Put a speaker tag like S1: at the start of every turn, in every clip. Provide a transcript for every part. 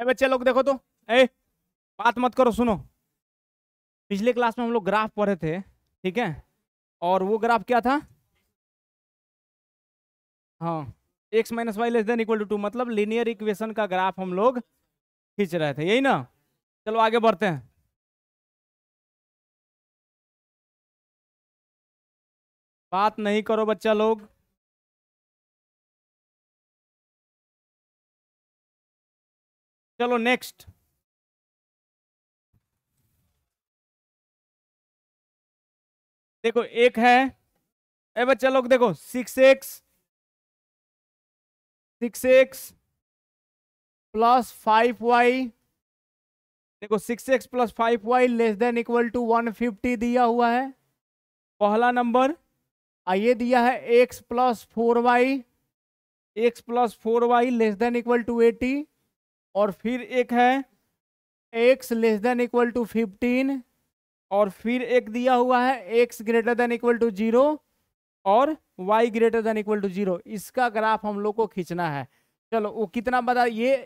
S1: ए बच्चे लोग देखो तो ए बात मत करो सुनो पिछले क्लास में हम लोग ग्राफ पढ़े थे ठीक है और वो ग्राफ क्या था हाँ x minus y less than equal to two मतलब लीनियर इक्वेशन का
S2: ग्राफ हम लोग खींच रहे थे यही ना चलो आगे बढ़ते हैं बात नहीं करो बच्चा लोग चलो नेक्स्ट देखो एक है ए बच्चा लोग देखो six x six x plus five y देखो six x plus five y less than
S1: equal to one fifty दिया हुआ है पहला नंबर आइए दिया है x plus four y x plus four y less than equal to eighty और फिर एक है x less than equal to fifteen और फिर एक दिया हुआ है x greater than equal to zero और y greater than equal to zero इसका ग्राफ हम लोग को खींचना है चलो वो कितना बता ये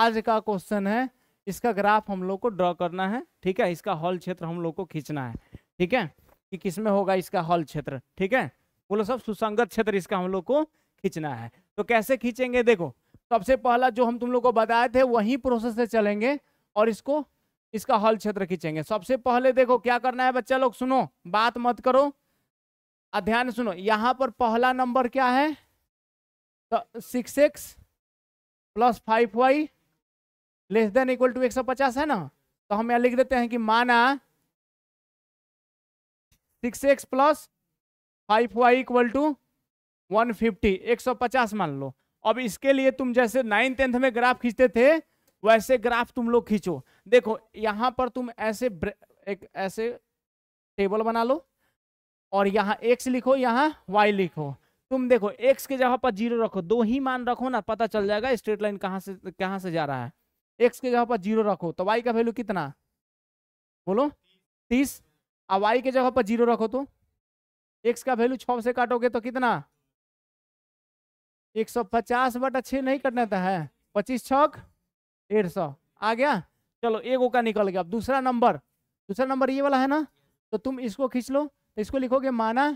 S1: आज का क्वेश्चन है इसका ग्राफ हम लोग को ड्रॉ करना है ठीक है इसका हॉल क्षेत्र हम लोग को खींचना है ठीक है कि किसमें होगा इसका हॉल क्षेत्र ठीक है बोलो सब सुसंगत क्षेत्र इसका हम लोग को खींचना है तो कैसे खींचेंगे देखो सबसे पहला जो हम तुम लोग को बताए थे वही प्रोसेस से चलेंगे और इसको इसका हल क्षेत्र खींचेंगे सबसे पहले देखो क्या करना है बच्चा लोग सुनो बात मत करो ध्यान सुनो यहाँ पर पहला नंबर क्या है तो six x plus five y less than equal to एक सौ पचास है ना तो हम यहाँ लिख देते हैं कि माना six x plus five y equal to one fifty एक सौ पचास मान लो अब इसके लिए तुम जैसे नाइन टेंथ में ग्राफ खींचते थे वैसे ग्राफ तुम लोग खींचो देखो यहाँ पर तुम ऐसे एक ऐसे टेबल बना लो और यहाँ एक्स लिखो यहाँ वाई लिखो तुम देखो एक्स के जगह पर जीरो रखो दो ही मान रखो ना पता चल जाएगा स्ट्रेट लाइन कहाँ से कहाँ से जा रहा है एक्स के जगह पर जीरो रखो तो वाई का वैल्यू कितना बोलो तीस अब वाई के जगह पर जीरो रखो तो एक्स का वैल्यू छः से काटोगे तो कितना एक सौ पचास बटा छः नहीं कटना था है पच्चीस छक डेढ़ सौ आ गया चलो एगो का निकल गया अब दूसरा नंबर दूसरा नंबर ये वाला है ना तो तुम इसको खींच लो तो इसको लिखोगे माना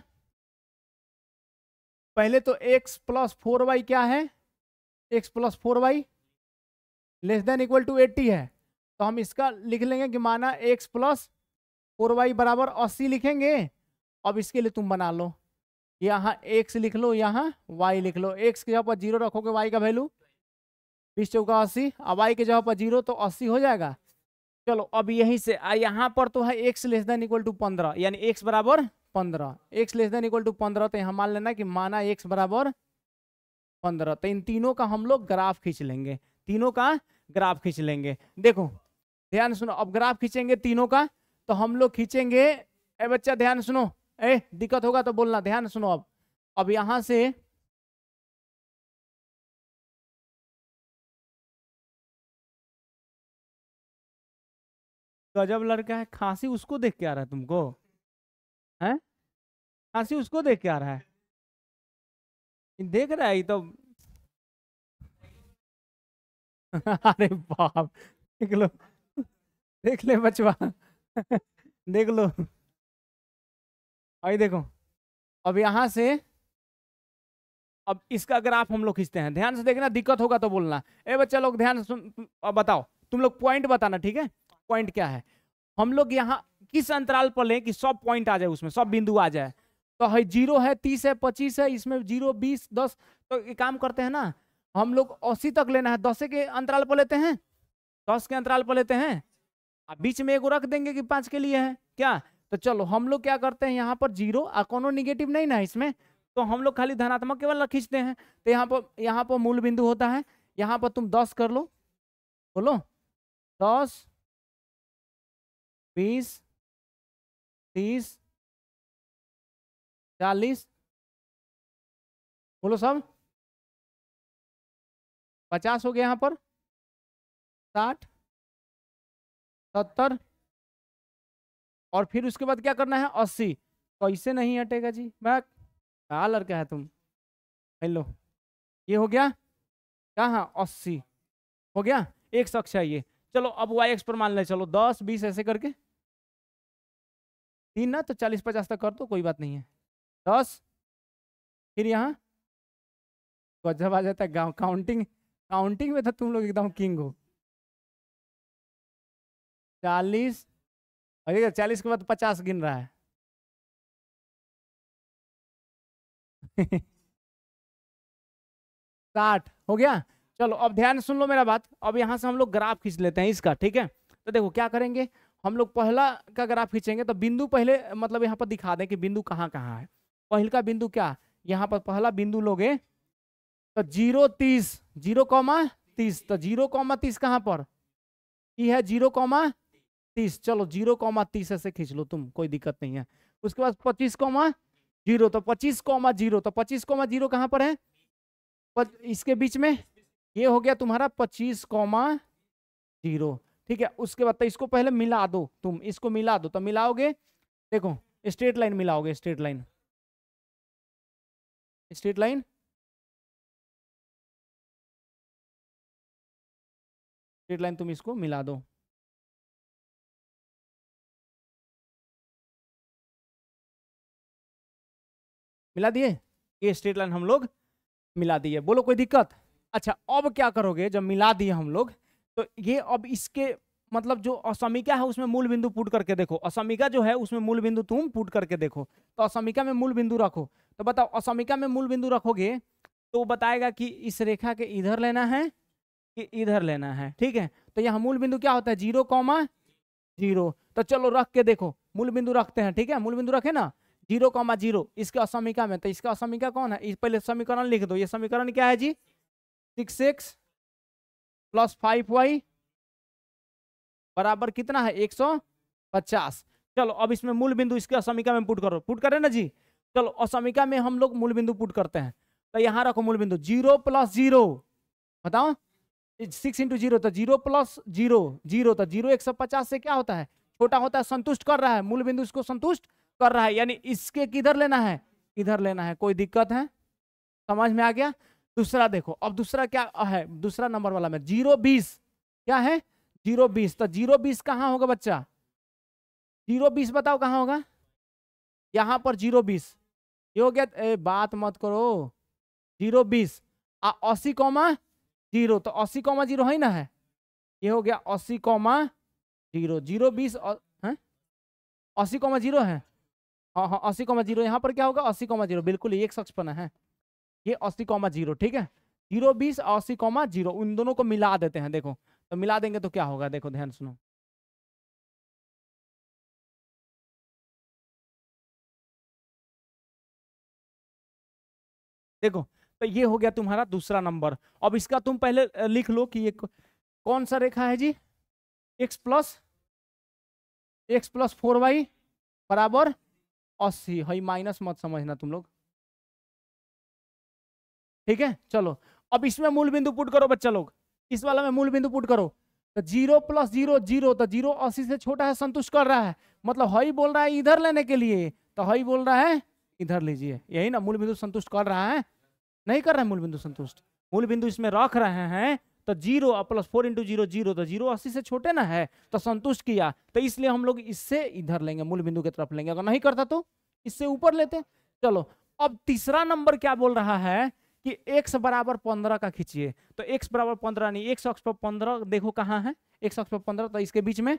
S1: पहले तो x प्लस फोर वाई क्या है x plus four y less than equal to eighty है तो हम इसका लिख लेंगे कि माना x प्लस फोर वाई बराबर अस्सी लिखेंगे अब इसके लिए तुम बना लो यहाँ एक्स लिख लो यहाँ वाई लिख लो एक्स के जगह पर जीरो रखोगे वाई का वैल्यू बीस चौका अस्सी अब y के जगह पर जीरो तो अस्सी हो जाएगा चलो अब यहीं से यहाँ पर तो है x less than equal to पंद्रह यानी x बराबर पंद्रह x less than equal to पंद्रह तो यहाँ मान लेना कि माना x बराबर पंद्रह तो इन तीनों का हम लोग ग्राफ खींच लेंगे तीनों का ग्राफ खींच लेंगे देखो ध्यान सुनो अब ग्राफ खींचेंगे तीनों का तो हम लोग
S2: खींचेंगे ए बच्चा ध्यान सुनो ए दिक्कत होगा तो बोलना ध्यान सुनो अब अब यहां से गजब लड़का है खांसी उसको देख के आ रहा है तुमको है खांसी उसको देख के आ रहा है देख रहा है ये तो अरे बाप देख लो देख ले बचवा
S1: देख लो अभी देखो अब यहाँ से अब इसका ग्राफ हम लोग खींचते हैं ध्यान से देखना दिक्कत होगा तो बोलना ए बच्चा लोग ध्यान से अब बताओ तुम लोग पॉइंट बताना ठीक है पॉइंट क्या है हम लोग यहाँ किस अंतराल पर लें कि सब पॉइंट आ जाए उसमें सब बिंदु आ जाए तो है जीरो है तीस है पच्चीस है इसमें जीरो बीस दस तो ये काम करते हैं ना हम लोग अस्सी तक लेना है दस के अंतराल पर लेते हैं दस के अंतराल पर लेते हैं आप बीच में एक रख देंगे कि पाँच के लिए है क्या तो चलो हम लोग क्या करते हैं यहाँ पर जीरो कोनो निगेटिव नहीं ना इसमें तो हम लोग खाली धनात्मक केवल खींचते हैं तो यहाँ पर यहाँ पर मूल बिंदु होता है यहाँ पर तुम दस कर लो
S2: बोलो दस बीस तीस चालीस बोलो सब पचास हो गया यहाँ पर साठ सत्तर और फिर उसके बाद क्या करना है अस्सी कैसे नहीं हटेगा जी बैक हाँ लड़का है तुम
S1: हेलो ये हो गया हाँ, हाँ अस्सी हो गया एक शख्स है ये चलो अब वाई एक्स पर मान ले चलो दस बीस ऐसे करके तीन ना तो चालीस पचास तक कर दो तो, कोई बात नहीं है दस फिर
S2: यहाँ गजब आ जाता है गाँव काउंटिंग काउंटिंग में था तो तुम लोग एकदम किंग हो चालीस और चालीस के बाद तो पचास गिन रहा है साठ हो गया चलो अब ध्यान सुन लो मेरा बात
S1: अब यहां से हम लोग ग्राफ खींच लेते हैं इसका ठीक है तो देखो क्या करेंगे हम लोग पहला का ग्राफ खींचेंगे तो बिंदु पहले मतलब यहाँ पर दिखा दें कि बिंदु कहाँ कहाँ है पहल का बिंदु क्या यहाँ पर पहला बिंदु लोगे तो जीरो तीस जीरो कौमा तीस तो जीरो कौमा तीस कहाँ पर ये है जीरो कौमा तीस चलो जीरो कॉमा तीस ऐसे खींच लो तुम कोई दिक्कत नहीं है उसके बाद पच्चीस कॉमा जीरो तो पच्चीस कॉमा जीरो तो पच्चीस कॉमा जीरो कहाँ पर है इसके बीच में ये हो गया तुम्हारा पच्चीस कॉमा जीरो ठीक है उसके बाद तो इसको पहले मिला दो तुम इसको मिला दो तो मिलाओगे
S2: देखो स्ट्रेट लाइन मिलाओगे straight line straight line straight line तुम इसको मिला दो मिला दिए ये स्ट्रेट लाइन हम लोग मिला दिए बोलो कोई दिक्कत अच्छा अब क्या करोगे जब मिला दिए हम लोग
S1: तो ये अब इसके मतलब जो असमिका है उसमें मूल बिंदु पुट करके देखो असमिका जो है उसमें मूल बिंदु तुम पुट करके देखो तो असमिका में मूल बिंदु रखो तो बताओ असमिका में मूल बिंदु रखोगे तो बताएगा कि इस रेखा के इधर लेना है कि इधर लेना है ठीक है तो यहाँ मूल बिंदु क्या होता है जीरो कॉमा जीरो तो चलो रख के देखो मूल बिंदु रखते हैं ठीक है मूल बिंदु रखे ना जीरो कॉमा जीरो इसके असमिका में तो इसका असमिका कौन है इस पहले समीकरण लिख दो ये समीकरण क्या है जी six x plus five y बराबर कितना है एक सौ पचास चलो अब इसमें मूल बिंदु इसके असमिका में पुट करो पुट करें ना जी चलो असमिका में हम लोग मूल बिंदु पुट करते हैं तो यहाँ रखो मूल बिंदु जीरो प्लस जीरो बताओ सिक्स इंटू जीरो तो जीरो प्लस जीरो जीरो तो जीरो एक सौ पचास से क्या होता है छोटा होता है संतुष्ट कर रहा है मूल बिंदु इसको संतुष्ट कर रहा है यानी इसके किधर लेना है इधर लेना है कोई दिक्कत है समझ में आ गया दूसरा देखो अब दूसरा क्या है दूसरा नंबर वाला में जीरो बीस क्या है जीरो बीस तो जीरो बीस कहाँ होगा बच्चा जीरो बीस बताओ कहाँ होगा यहाँ पर जीरो बीस ये हो गया ए, बात मत करो जीरो बीस आ अस्सी कौमा जीरो तो अस्सी कौमा जीरो है ना है ये हो गया अस्सी कौमा जीरो जीरो बीस और अस्सी कौमा जीरो है हाँ हाँ अस्सी कॉमा जीरो यहाँ पर क्या होगा अस्सी कॉमा जीरो बिल्कुल एक शख्स बना है ये अस्सी कॉमा जीरो ठीक है जीरो बीस अस्सी कॉमा जीरो उन दोनों को मिला देते हैं देखो
S2: तो मिला देंगे तो क्या होगा देखो ध्यान सुनो देखो तो ये हो गया तुम्हारा दूसरा नंबर अब इसका तुम पहले लिख लो कि ये कौन सा रेखा है जी x plus x plus four y बराबर अस्सी है माइनस मत समझना तुम लोग
S1: ठीक है चलो अब इसमें मूल बिंदु पुट करो बच्चा लोग इस वाला में मूल बिंदु पुट करो तो जीरो प्लस जीरो जीरो तो जीरो अस्सी से छोटा है संतुष्ट कर रहा है मतलब हई बोल रहा है इधर लेने के लिए तो हई बोल रहा है इधर लीजिए यही ना मूल बिंदु संतुष्ट कर रहा है नहीं कर रहा है मूल बिंदु संतुष्ट मूल बिंदु इसमें रख रहे हैं तो जीरो और plus four into zero zero तो जीरो अस्सी से छोटे ना है तो संतुष्ट किया तो इसलिए हम लोग इससे इधर लेंगे मूल बिंदु की तरफ लेंगे अगर नहीं करता तो इससे ऊपर लेते चलो अब तीसरा नंबर क्या बोल रहा है कि x बराबर पंद्रह का खींचिए तो x बराबर पंद्रह नहीं x अक्ष पर पंद्रह देखो कहाँ है x अक्ष पर पंद्रह तो इसके बीच में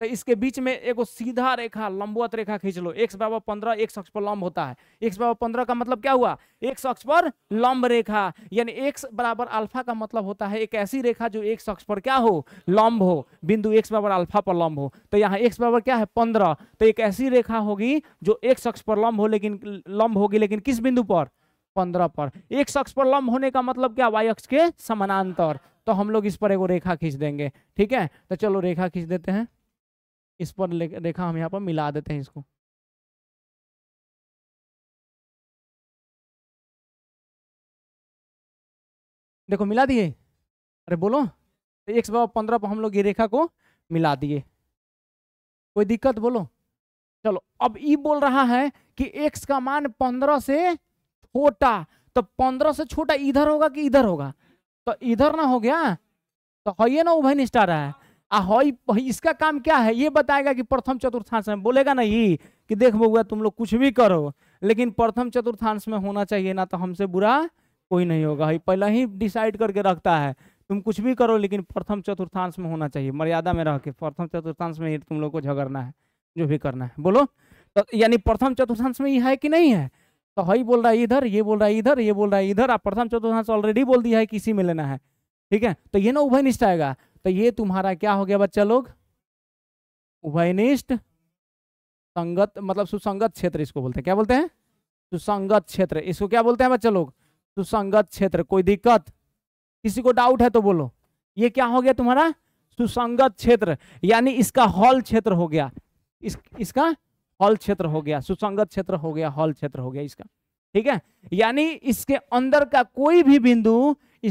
S1: तो इसके बीच में एगो सीधा रेखा लंबवत रेखा खींच लो एक्स बराबर पंद्रह एक अक्ष पर लंब होता है एक्स बराबर पंद्रह का मतलब क्या हुआ एक अक्ष पर लंब रेखा यानी एक्स बराबर अल्फा का मतलब होता है एक ऐसी रेखा जो एक अक्ष पर क्या हो लंब हो बिंदु एक्स बराबर अल्फा पर लंब हो तो यहाँ एक्स बराबर क्या है पंद्रह तो एक ऐसी रेखा होगी जो एक अक्ष पर लंब हो लेकिन लंब होगी लेकिन किस बिंदु पर पंद्रह पर एक अक्ष पर लंब होने का मतलब क्या वाई अक्ष के समानांतर तो हम लोग इस पर एगो रेखा
S2: खींच देंगे ठीक है तो चलो रेखा खींच देते हैं इस पर रेखा हम यहाँ पर मिला देते हैं इसको देखो मिला दिए अरे बोलो तो एक सौ पंद्रह पर हम लोग ये रेखा को मिला दिए कोई दिक्कत बोलो
S1: चलो अब ये बोल रहा है कि एक्स का मान पंद्रह से छोटा तो पंद्रह से छोटा इधर होगा कि इधर होगा तो इधर ना हो गया तो है ना उभय निष्ठा रहा है हई इसका काम क्या है ये बताएगा कि प्रथम चतुर्थांश में बोलेगा नहीं कि देख बउआ तुम लोग कुछ भी करो लेकिन प्रथम चतुर्थांश में होना चाहिए ना तो हमसे बुरा कोई नहीं होगा ये पहले ही डिसाइड करके रखता है तुम कुछ भी करो लेकिन प्रथम चतुर्थांश में होना चाहिए मर्यादा में रह के प्रथम चतुर्थांश में ही तुम लोग को झगड़ना है जो भी करना है बोलो तो यानी प्रथम चतुर्थांश में ये है कि नहीं है तो हई बोल रहा है इधर ये बोल रहा है इधर ये बोल रहा है इधर आप प्रथम चतुर्थांश ऑलरेडी बोल दिया है किसी में लेना है ठीक है तो ये ना उभय निष्ठ आएगा तो ये तुम्हारा क्या हो गया बच्चा लोग उभयनिष्ठ संगत मतलब सुसंगत क्षेत्र इसको बोलते हैं क्या बोलते हैं सुसंगत क्षेत्र इसको क्या बोलते हैं बच्चा लोग सुसंगत क्षेत्र कोई दिक्कत किसी को डाउट है तो बोलो ये क्या हो गया तुम्हारा सुसंगत क्षेत्र यानी इसका हॉल क्षेत्र हो गया इस इसका हॉल क्षेत्र हो गया सुसंगत क्षेत्र हो गया हॉल क्षेत्र हो गया इसका ठीक है यानी इसके अंदर का कोई भी बिंदु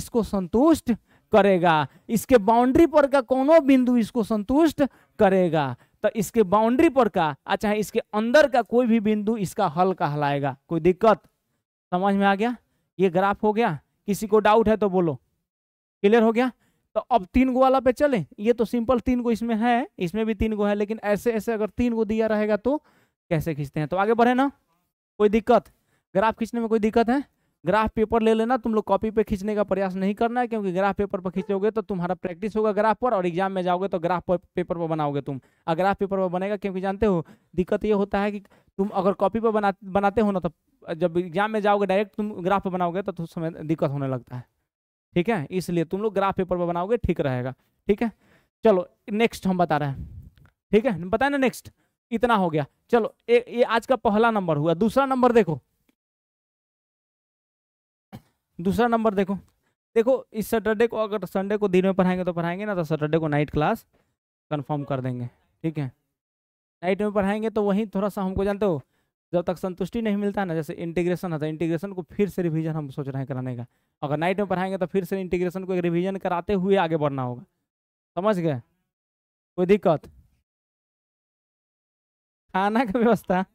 S1: इसको संतुष्ट करेगा इसके बाउंड्री पर का कोनो बिंदु इसको संतुष्ट करेगा तो इसके बाउंड्री पर का चाहे अच्छा, इसके अंदर का कोई भी बिंदु इसका हल कहलाएगा कोई दिक्कत समझ में आ गया ये ग्राफ हो गया किसी को डाउट है तो बोलो क्लियर हो गया तो अब तीन गो वाला पे चले ये तो सिंपल तीन गो इसमें है इसमें भी तीन गो है लेकिन ऐसे ऐसे अगर तीन गो दिया रहेगा तो कैसे खींचते हैं तो आगे बढ़े ना कोई दिक्कत ग्राफ खींचने में कोई दिक्कत है ग्राफ पेपर ले लेना तुम लोग कॉपी पे खींचने का प्रयास नहीं करना है क्योंकि ग्राफ पेपर पर खींचोगे तो तुम्हारा प्रैक्टिस होगा ग्राफ पर और एग्जाम में जाओगे तो ग्राफ पेपर पर बनाओगे तुम और ग्राफ पेपर पर बनेगा क्योंकि जानते हो दिक्कत ये होता है कि तुम अगर कॉपी पर बना बनाते हो ना तो जब एग्जाम में जाओगे डायरेक्ट तुम ग्राफ पर बनाओगे तो उस तो समय दिक्कत होने लगता है ठीक है इसलिए तुम लोग ग्राफ पेपर पर बनाओगे ठीक रहेगा ठीक है चलो नेक्स्ट हम बता रहे हैं ठीक है बताए ना नेक्स्ट इतना हो गया चलो ये आज का पहला नंबर हुआ दूसरा नंबर देखो दूसरा नंबर देखो देखो इस सैटरडे को अगर संडे को दिन में पढ़ाएंगे तो पढ़ाएंगे ना तो सैटरडे को नाइट क्लास कंफर्म कर देंगे ठीक है नाइट में पढ़ाएंगे तो वहीं थोड़ा सा हमको जानते हो जब तक संतुष्टि नहीं मिलता है ना जैसे इंटीग्रेशन होता है इंटीग्रेशन तो को फिर से रिवीजन हम सोच रहे हैं कराने का अगर नाइट में पढ़ाएंगे तो फिर से इंटीग्रेशन को एक रिवीजन कराते हुए आगे बढ़ना होगा
S2: समझ गए कोई दिक्कत खाना का व्यवस्था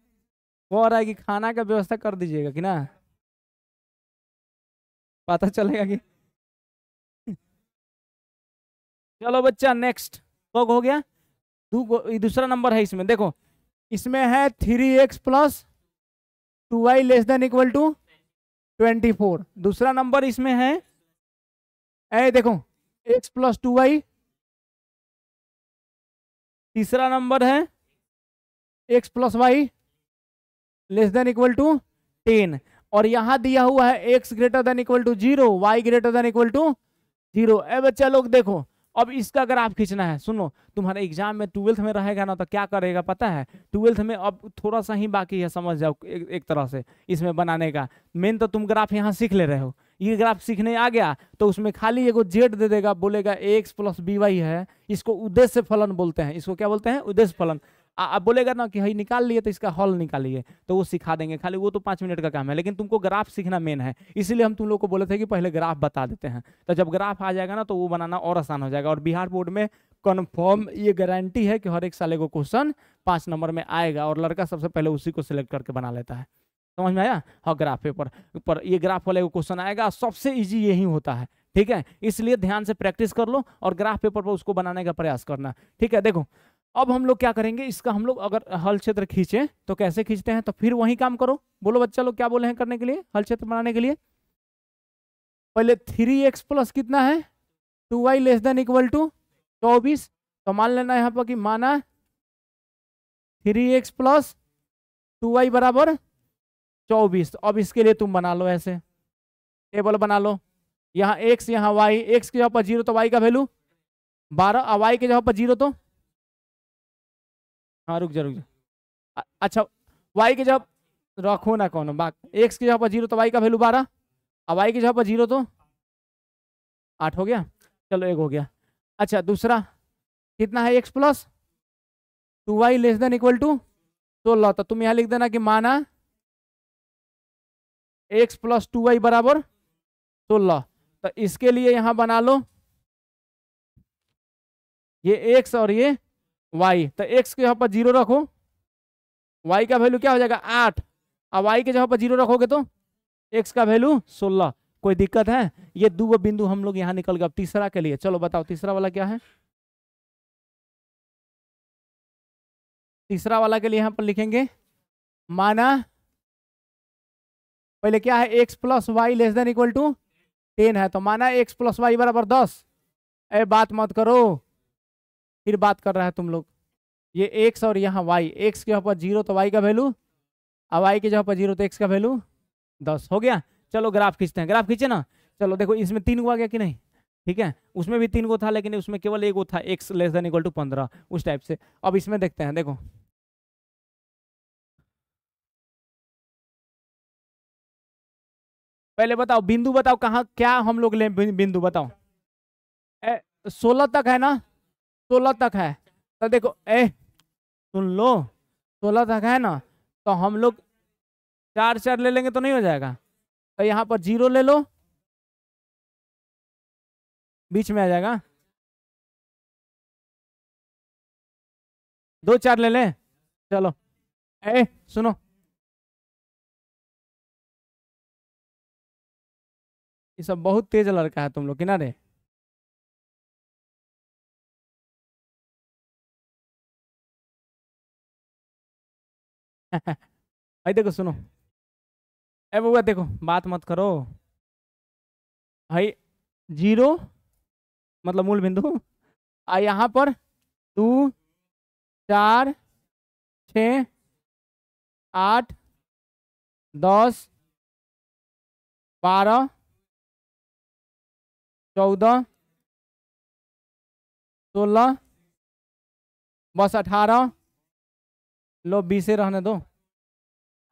S2: वो आ रहा है कि खाना का व्यवस्था कर दीजिएगा कि ना पता चलेगा कि चलो बच्चा नेक्स्ट तो हो गया दूसरा नंबर है इसमें देखो
S1: इसमें है three x plus two y less than equal to twenty
S2: four दूसरा नंबर इसमें है ए देखो एक्स प्लस टू वाई तीसरा नंबर है x plus y less than equal to ten और यहां दिया हुआ है
S1: x greater than equal to zero y greater than equal to zero ए बच्चा लोग देखो अब इसका ग्राफ खींचना है सुनो तुम्हारे एग्जाम में ट्वेल्थ में रहेगा ना तो क्या करेगा पता है ट्वेल्थ में अब थोड़ा सा ही बाकी है समझ जाओ एक, एक तरह से इसमें बनाने का मेन तो तुम ग्राफ यहाँ सीख ले रहे हो ये ग्राफ सीखने आ गया तो उसमें खाली एगो जेड दे देगा बोलेगा एक्स प्लस बी वाई है इसको उद्देश्य फलन बोलते हैं इसको क्या बोलते हैं उद्देश्य फलन आप बोलेगा ना कि भाई निकाल लिए तो इसका हॉल निकालिए तो वो सिखा देंगे खाली वो तो पाँच मिनट का काम है लेकिन तुमको ग्राफ सीखना मेन है इसीलिए हम तुम लोग को बोले थे कि पहले ग्राफ बता देते हैं तो जब ग्राफ आ जाएगा ना तो वो बनाना और आसान हो जाएगा और बिहार बोर्ड में कन्फर्म ये गारंटी है कि हर एक साले को क्वेश्चन पाँच नंबर में आएगा और लड़का सबसे पहले उसी को सिलेक्ट करके बना लेता है समझ में आया हाँ ग्राफ पेपर पर ये ग्राफ वाले को क्वेश्चन आएगा सबसे इजी यही होता है ठीक है इसलिए ध्यान से प्रैक्टिस कर लो और ग्राफ पेपर पर उसको बनाने का प्रयास करना ठीक है देखो अब हम लोग क्या करेंगे इसका हम लोग अगर हल क्षेत्र खींचे तो कैसे खींचते हैं तो फिर वही काम करो बोलो बच्चा लोग क्या बोले हैं करने के लिए हल क्षेत्र बनाने के लिए पहले थ्री एक्स प्लस कितना है two y less than equal to चौबीस तो मान लेना यहाँ पर कि माना three x plus two y बराबर चौबीस तो अब इसके लिए तुम बना लो ऐसे टेबल बना लो यहाँ एक्स यहाँ वाई एक्स के जगह पर जीरो तो वाई का वैल्यू बारह वाई के जगह पर जीरो तो हाँ रुक जा रुक जा अच्छा वाई के जब रखो ना कौन बाक एक्स के जहाँ पर जीरो तो वाई का वैल्यू बारह
S2: और वाई के जहाँ पर जीरो तो आठ हो गया चलो एक हो गया अच्छा दूसरा कितना है x plus two y less than equal to सोलह तो तुम यहाँ लिख देना कि माना एक्स प्लस टू वाई बराबर सोलह तो इसके लिए यहाँ बना लो ये एक्स और ये वाई तो एक्स के यहाँ पर जीरो रखो
S1: वाई का वैल्यू क्या हो जाएगा आठ और वाई के जगह पर जीरो रखोगे तो एक्स का वैल्यू सोलह कोई दिक्कत है ये दो बिंदु हम लोग यहाँ निकल गए अब तीसरा के लिए चलो बताओ तीसरा वाला क्या
S2: है तीसरा वाला के लिए यहाँ पर लिखेंगे माना पहले क्या है x plus y
S1: less than equal to ten है तो माना एक्स प्लस वाई बराबर दस ए बात मत करो फिर बात कर रहे हैं तुम लोग ये एक्स और यहाँ वाई एक्स के यहाँ पर जीरो तो वाई का वैल्यू और वाई के जहाँ पर जीरो तो एक्स का वैल्यू दस हो गया चलो ग्राफ खींचते हैं ग्राफ खींचे ना चलो देखो इसमें तीन हुआ गया कि नहीं ठीक है उसमें भी तीन को था लेकिन उसमें
S2: केवल एक वो था x less than equal to पंद्रह उस टाइप से अब इसमें देखते हैं देखो पहले बताओ बिंदु बताओ कहाँ क्या हम लोग ले बिंदु बताओ सोलह तक
S1: है ना सोलह तक है तो देखो ए सुन लो सोलह
S2: तक है ना तो हम लोग चार चार ले लेंगे तो नहीं हो जाएगा तो यहाँ पर जीरो ले लो बीच में आ जाएगा दो चार ले लें चलो ए सुनो ये सब बहुत तेज लड़का है तुम लोग किनारे भाई देखो सुनो ए बुआ देखो बात मत करो भाई जीरो मतलब मूल बिंदु आ यहाँ पर टू चार छ आठ दस बारह चौदह सोलह बस अठारह लो बीस ही रहने दो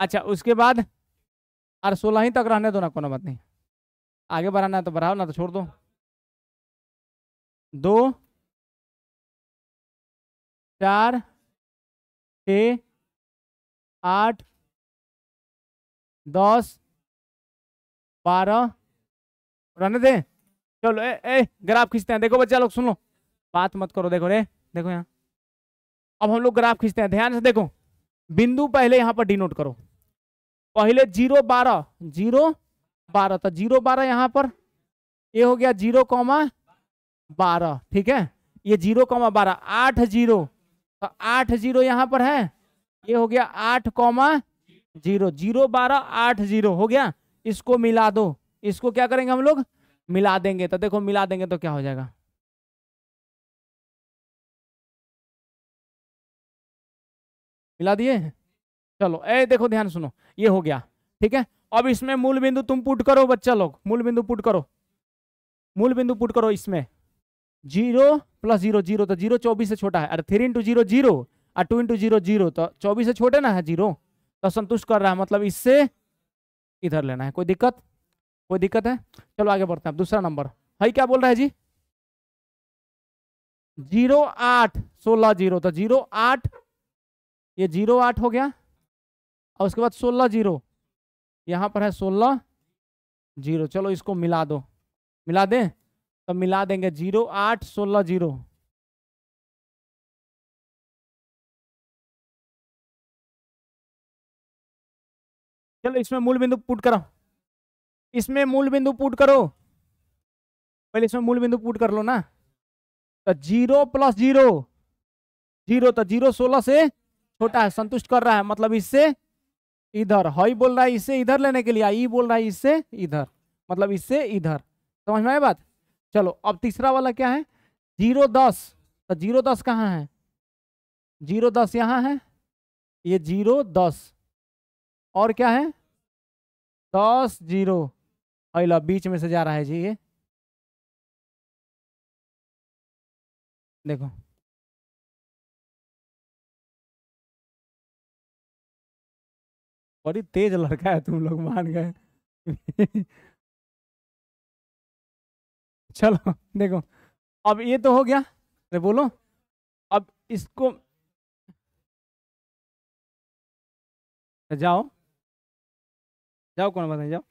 S2: अच्छा उसके बाद और सोलह ही तक रहने दो ना कोनो बात नहीं आगे बढ़ाना है तो बढ़ाओ ना तो छोड़ दो दो चार छ आठ दस बारह रहने दे चलो ए ए ग्राफ खींचते हैं देखो बच्चा लोग सुन लो
S1: बात मत करो देखो रे देखो यहाँ अब हम लोग ग्राफ खींचते हैं ध्यान से देखो बिंदु पहले यहां पर डिनोट करो पहले जीरो बारह जीरो बारह तो जीरो बारह यहां पर ये हो गया जीरो कॉमा बारह ठीक है ये जीरो कॉमा बारह आठ जीरो तो आठ जीरो यहां पर है ये हो गया आठ कॉमा जीरो जीरो बारह आठ जीरो हो गया इसको मिला दो
S2: इसको क्या करेंगे हम लोग मिला देंगे तो देखो मिला देंगे तो क्या हो जाएगा मिला दिए चलो ए देखो ध्यान सुनो ये हो गया ठीक है अब इसमें मूल बिंदु तुम पुट करो
S1: बच्चा लोग मूल बिंदु पुट करो मूल बिंदु पुट करो इसमें जीरो प्लस जीरो जीरो तो जीरो चौबीस से छोटा है अरे थ्री इंटू जीरो जीरो और टू इंटू जीरो जीरो तो चौबीस से छोटे ना है जीरो तो संतुष्ट कर रहा है मतलब इससे इधर लेना है कोई दिक्कत कोई दिक्कत है चलो आगे बढ़ते हैं दूसरा नंबर है क्या बोल रहा है जी जीरो आठ सोलह जीरो तो जीरो आठ ये जीरो आठ हो गया और उसके बाद सोलह जीरो यहाँ पर है सोलह
S2: जीरो चलो इसको मिला दो मिला दें तो मिला देंगे जीरो आठ सोलह जीरो चलो इसमें मूल बिंदु पुट करो इसमें मूल बिंदु पुट करो पहले इसमें मूल बिंदु पुट कर लो ना तो
S1: जीरो प्लस जीरो जीरो तो जीरो सोलह से छोटा है संतुष्ट कर रहा है मतलब इससे इधर हई बोल रहा है इससे इधर लेने के लिए ई बोल रहा है इससे इधर मतलब इससे इधर समझ में आए बात चलो अब तीसरा वाला क्या है जीरो
S2: दस तो जीरो दस कहाँ है जीरो दस यहाँ है ये जीरो दस और क्या है दस जीरो अला बीच में से जा रहा है जी ये देखो बड़ी तेज लड़का है तुम लोग मान गए चलो देखो अब ये तो हो गया अरे बोलो अब इसको जाओ जाओ कौन बताए जाओ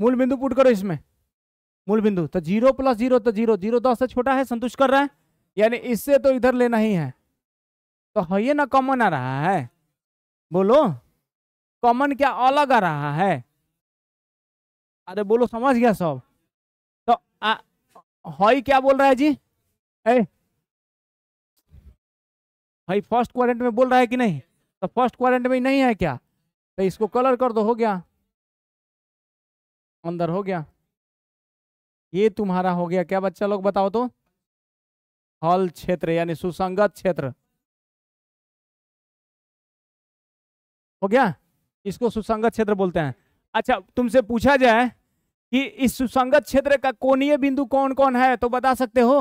S2: मूल बिंदु पुट करो इसमें मूल बिंदु तो जीरो प्लस जीरो तो जीरो जीरो दस से छोटा है संतुष्ट कर रहा
S1: है यानी इससे तो इधर लेना ही है तो है ना कॉमन आ रहा है बोलो कॉमन क्या अलग आ रहा है अरे बोलो समझ गया सब तो हई क्या बोल रहा है जी
S2: हई फर्स्ट क्वारेंट में बोल रहा है कि नहीं तो फर्स्ट क्वारेंट में नहीं है क्या तो इसको कलर कर दो हो गया अंदर हो गया ये तुम्हारा हो गया क्या बच्चा लोग बताओ तो हल क्षेत्र यानी सुसंगत क्षेत्र हो गया इसको सुसंगत क्षेत्र बोलते हैं अच्छा तुमसे पूछा जाए
S1: कि इस सुसंगत क्षेत्र का कोणीय बिंदु कौन कौन है तो बता सकते हो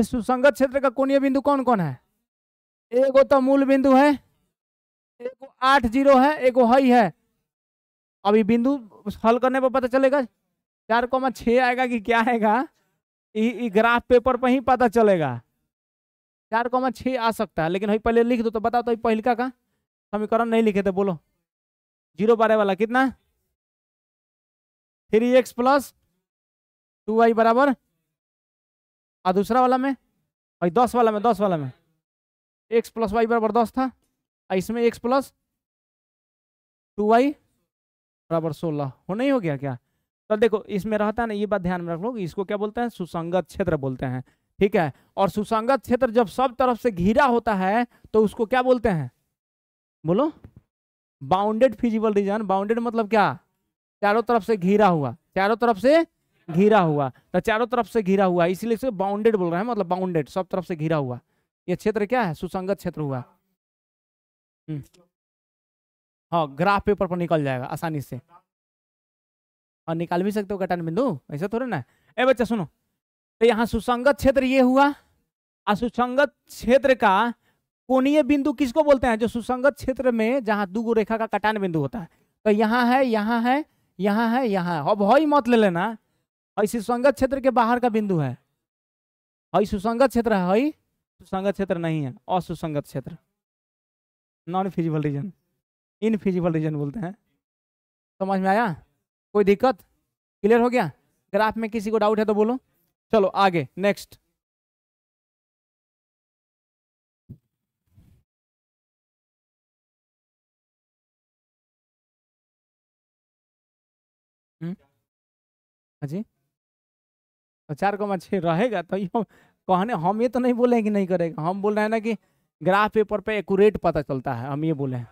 S1: इस सुसंगत क्षेत्र का कोणीय बिंदु कौन कौन है एगो तो मूल बिंदु है एक आठ जीरो है एगो हई है अभी बिंदु हल करने पर पता चलेगा चार कौमा छ आएगा कि क्या आएगा ये ग्राफ पेपर पर ही पता चलेगा चार कौमा छ आ सकता है लेकिन पहले लिख दो तो बताओ तो पहलका का
S2: समीकरण नहीं लिखे थे तो बोलो जीरो बारह वाला कितना three x plus two y बराबर और दूसरा वाला में भाई दस वाला में दस वाला में एक्स प्लस वाई बराबर दस था और
S1: इसमें एक्स प्लस टू वाई बराबर सोलह हो नहीं हो गया क्या तो देखो इसमें रहता है ना ये बात ध्यान में रख लो इसको क्या बोलते हैं सुसंगत क्षेत्र बोलते हैं ठीक है और सुसंगत क्षेत्र जब सब तरफ से घिरा होता है तो उसको क्या बोलते हैं बोलो बाउंडेड फिजिबल रीजन बाउंडेड मतलब क्या चारों तरफ से घिरा हुआ चारों तरफ से घिरा हुआ तो चारों तरफ से घिरा हुआ इसीलिए इसे बाउंडेड बोल रहे हैं मतलब बाउंडेड सब तरफ से घिरा हुआ ये क्षेत्र क्या है सुसंगत क्षेत्र हुआ हम्म। हाँ ग्राफ पेपर पर निकल जाएगा आसानी से और हाँ, निकाल भी सकते हो कटान बिंदु ऐसा थोड़े ना ए बच्चा सुनो तो यहाँ सुसंगत क्षेत्र ये हुआ असुसंगत क्षेत्र का कोणीय बिंदु किसको बोलते हैं जो सुसंगत क्षेत्र में जहाँ दुगो रेखा का कटान बिंदु होता है तो यहाँ है यहाँ है यहाँ है यहाँ अब हई मत ले लेना हई सुसंगत क्षेत्र के बाहर का बिंदु है हई सुसंगत क्षेत्र है हई सुसंगत क्षेत्र नहीं है असुसंगत क्षेत्र non feasible region infeasible region बोलते हैं समझ में आया कोई दिक्कत
S2: क्लियर हो गया ग्राफ में किसी को डाउट है तो बोलो चलो आगे नेक्स्ट हाँ जी तो चार कॉमा छः रहेगा तो ये कहने हम ये तो नहीं बोले कि नहीं करेगा हम बोल रहे हैं ना कि ग्राफ पेपर पे एकूरेट पता चलता है हम ये बोले हैं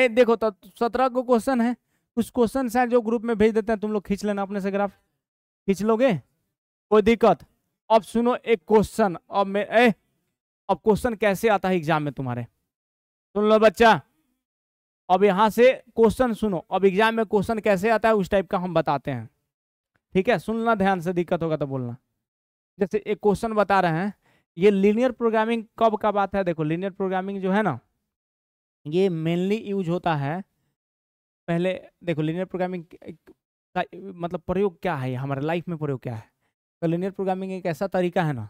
S2: ए देखो तो सत्रह को क्वेश्चन है कुछ क्वेश्चन है जो ग्रुप में भेज देते
S1: हैं तुम लोग खींच लेना अपने से ग्राफ खींच लोगे कोई दिक्कत अब सुनो एक क्वेश्चन अब मैं ए अब क्वेश्चन कैसे आता है एग्जाम में तुम्हारे सुन लो बच्चा अब यहाँ से क्वेश्चन सुनो अब एग्जाम में क्वेश्चन कैसे आता है उस टाइप का हम बताते हैं ठीक है सुनना ध्यान से दिक्कत होगा तो बोलना जैसे एक क्वेश्चन बता रहे हैं ये लीनियर प्रोग्रामिंग कब का बात है देखो लीनियर प्रोग्रामिंग जो है ना ये मेनली यूज होता है पहले देखो लीनियर प्रोग्रामिंग का मतलब प्रयोग क्या है हमारे लाइफ में प्रयोग क्या है तो लीनियर प्रोग्रामिंग एक ऐसा तरीका है ना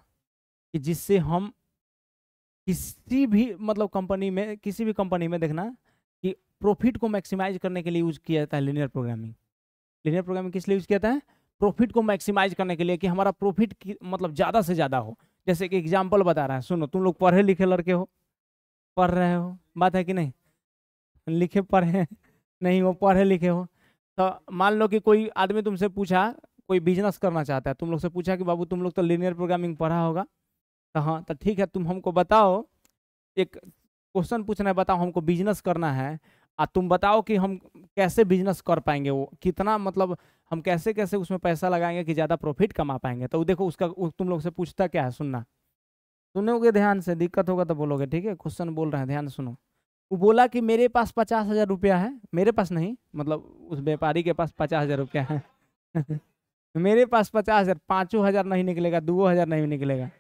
S1: कि जिससे हम किसी भी मतलब कंपनी में किसी भी कंपनी में देखना प्रॉफिट को मैक्सिमाइज करने के लिए यूज़ किया जाता है लिनियर प्रोग्रामिंग लिनियर प्रोग्रामिंग किस लिए यूज़ किया जाता है प्रॉफिट को मैक्सिमाइज करने के लिए कि हमारा प्रॉफिट मतलब ज़्यादा से ज़्यादा हो जैसे कि एग्जाम्पल बता रहा है सुनो तुम लोग पढ़े लिखे लड़के हो पढ़ रहे हो बात है कि नहीं लिखे पढ़े नहीं हो पढ़े लिखे हो तो मान लो कि कोई आदमी तुमसे पूछा कोई बिजनेस करना चाहता है तुम लोग से पूछा कि बाबू तुम लोग तो लिनियर प्रोग्रामिंग पढ़ा होगा तो हाँ तो ठीक है तुम हमको बताओ एक क्वेश्चन पूछना है बताओ हमको बिजनेस करना है आ तुम बताओ कि हम कैसे बिजनेस कर पाएंगे वो कितना मतलब हम कैसे कैसे उसमें पैसा लगाएंगे कि ज़्यादा प्रॉफिट कमा पाएंगे तो देखो उसका उस तुम लोग से पूछता क्या है सुनना सुनोगे ध्यान से दिक्कत होगा तो बोलोगे ठीक है क्वेश्चन बोल रहे हैं ध्यान सुनो वो बोला कि मेरे पास पचास हज़ार रुपया है मेरे पास नहीं मतलब उस व्यापारी के पास पचास हज़ार रुपया
S2: है मेरे पास पचास हज़ार पाँचों हज़ार नहीं निकलेगा दो हज़ार नहीं निकलेगा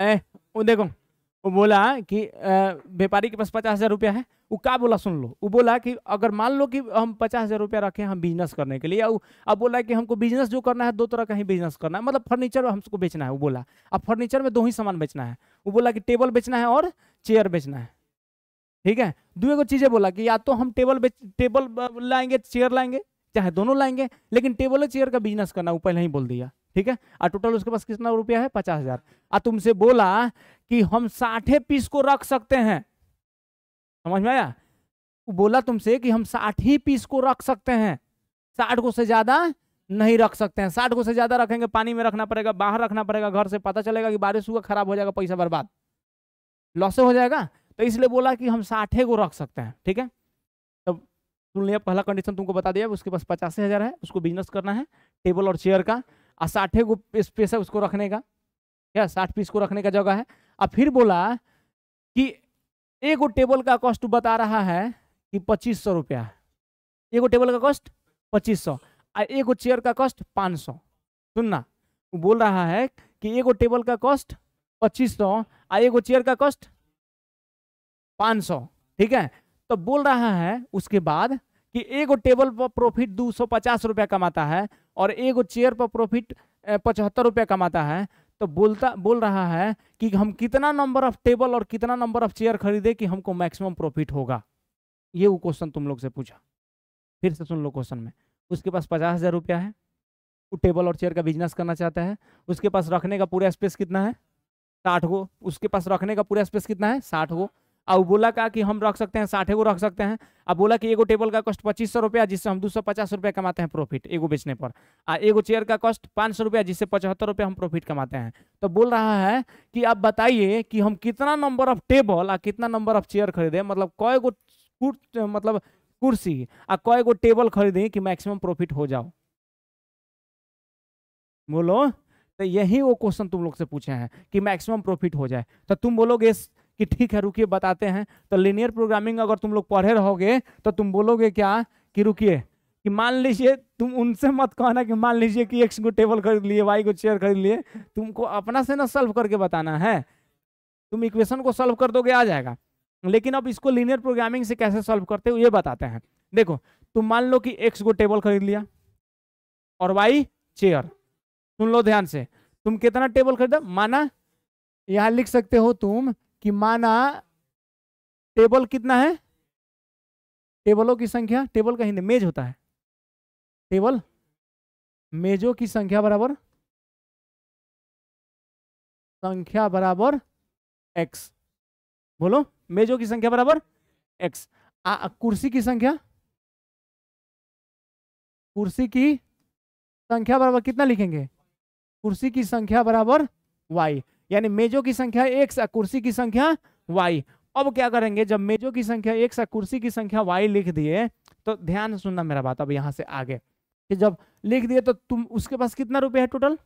S2: ए वो देखो वो बोला
S1: कि व्यापारी के पास पचास हज़ार रुपया है वो क्या बोला सुन लो वो बोला कि अगर मान लो कि हम पचास हज़ार रुपया रखें हम बिजनेस करने के लिए अब बोला कि हमको बिजनेस जो करना है दो तरह का ही बिजनेस करना है मतलब फर्नीचर हमको बेचना है वो बोला अब फर्नीचर में दो ही सामान बेचना है वो बोला कि टेबल बेचना है और चेयर बेचना है ठीक है दो एगो चीज़ें बोला कि या तो हम टेबल बेच टेबल लाएंगे चेयर लाएंगे चाहे दोनों लाएंगे लेकिन टेबल और चेयर का बिजनेस करना वो पहले ही बोल दिया ठीक है और टोटल उसके पास कितना रुपया है पचास हजार और तुमसे बोला कि हम साठे पीस को रख सकते हैं समझ में आया बोला तुमसे कि हम साठ ही पीस को रख सकते हैं साठ को से ज्यादा नहीं रख सकते हैं साठ को से ज्यादा रखेंगे पानी में रखना पड़ेगा बाहर रखना पड़ेगा घर से पता चलेगा कि बारिश हुआ खराब हो जाएगा पैसा बर्बाद लॉस हो जाएगा तो इसलिए बोला कि हम साठे को रख सकते हैं ठीक है तब तो सुन लिया पहला कंडीशन तुमको बता दिया उसके पास पचासी हज़ार है उसको बिजनेस करना है टेबल और चेयर का और साठे गो स्पेस है उसको रखने का क्या साठ पीस को रखने का जगह है और फिर बोला कि वो टेबल का कॉस्ट बता रहा है कि पच्चीस सौ रुपया एगो टेबल का कॉस्ट पच्चीस सौ और वो चेयर का कॉस्ट पाँच सौ सुनना वो बोल रहा है कि वो टेबल का कॉस्ट पच्चीस सौ और वो चेयर का कॉस्ट पाँच सौ ठीक है तो बोल रहा है उसके बाद कि एगो टेबल पर प्रॉफिट दो सौ पचास रुपया कमाता है और एगो चेयर पर प्रॉफिट पचहत्तर रुपया कमाता है तो बोलता बोल रहा है कि हम कितना नंबर ऑफ टेबल और कितना नंबर ऑफ चेयर खरीदे कि हमको मैक्सिमम प्रॉफिट होगा ये वो क्वेश्चन तुम लोग से पूछा फिर से सुन लो क्वेश्चन में उसके पास पचास हज़ार रुपया है वो टेबल और चेयर का बिजनेस करना चाहता है उसके पास रखने का पूरा स्पेस कितना है साठ गो उसके पास रखने का पूरा स्पेस कितना है साठ गो अब बोला का कि हम रख सकते हैं साठे गो रख सकते हैं अब बोला कि एगो टेबल का कॉस्ट पच्चीस सौ रुपया जिससे हम दो सौ पचास रुपया कमाते हैं प्रॉफिट एगो बेचने पर आ एगो चेयर का कॉस्ट पाँच सौ रुपया जिससे पचहत्तर रुपया हम प्रॉफिट कमाते हैं तो बोल रहा है कि आप बताइए कि हम कितना नंबर ऑफ टेबल आ कितना नंबर ऑफ चेयर खरीदे मतलब कय गो मतलब कुर्सी आ कय गो टेबल खरीदें कि मैक्सिमम प्रॉफिट हो जाओ बोलो तो यही वो क्वेश्चन तुम लोग से पूछे हैं कि मैक्सिमम प्रॉफिट हो जाए तो तुम बोलोगे कि ठीक है रुकिए बताते हैं तो लीनियर प्रोग्रामिंग अगर तुम लोग पढ़े रहोगे तो तुम बोलोगे क्या कि रुकिए कि मान लीजिए तुम उनसे मत कहना कि मान लीजिए कि एक्स को टेबल खरीद लिए वाई को चेयर खरीद लिए तुमको अपना से ना सॉल्व करके बताना है तुम इक्वेशन को सॉल्व कर दोगे आ जाएगा लेकिन अब इसको लीनियर प्रोग्रामिंग से कैसे सॉल्व करते हो ये बताते हैं देखो तुम मान लो कि एक्स को टेबल खरीद लिया और वाई चेयर सुन लो ध्यान से तुम कितना टेबल खरीदा माना यहाँ लिख सकते हो तुम कि माना
S2: टेबल कितना है टेबलों की संख्या टेबल का हिंदी मेज होता है टेबल मेजों की संख्या बराबर संख्या बराबर एक्स बोलो मेजों की संख्या बराबर एक्स आ, कुर्सी की संख्या कुर्सी की संख्या बराबर कितना लिखेंगे
S1: कुर्सी की संख्या बराबर वाई यानी मेजों की संख्या एक और कुर्सी की संख्या वाई अब क्या करेंगे जब मेजों की संख्या एक्स और कुर्सी की संख्या वाई लिख दिए तो ध्यान सुनना मेरा बात अब यहाँ से आगे कि जब लिख दिए तो तुम उसके पास कितना रुपये है टोटल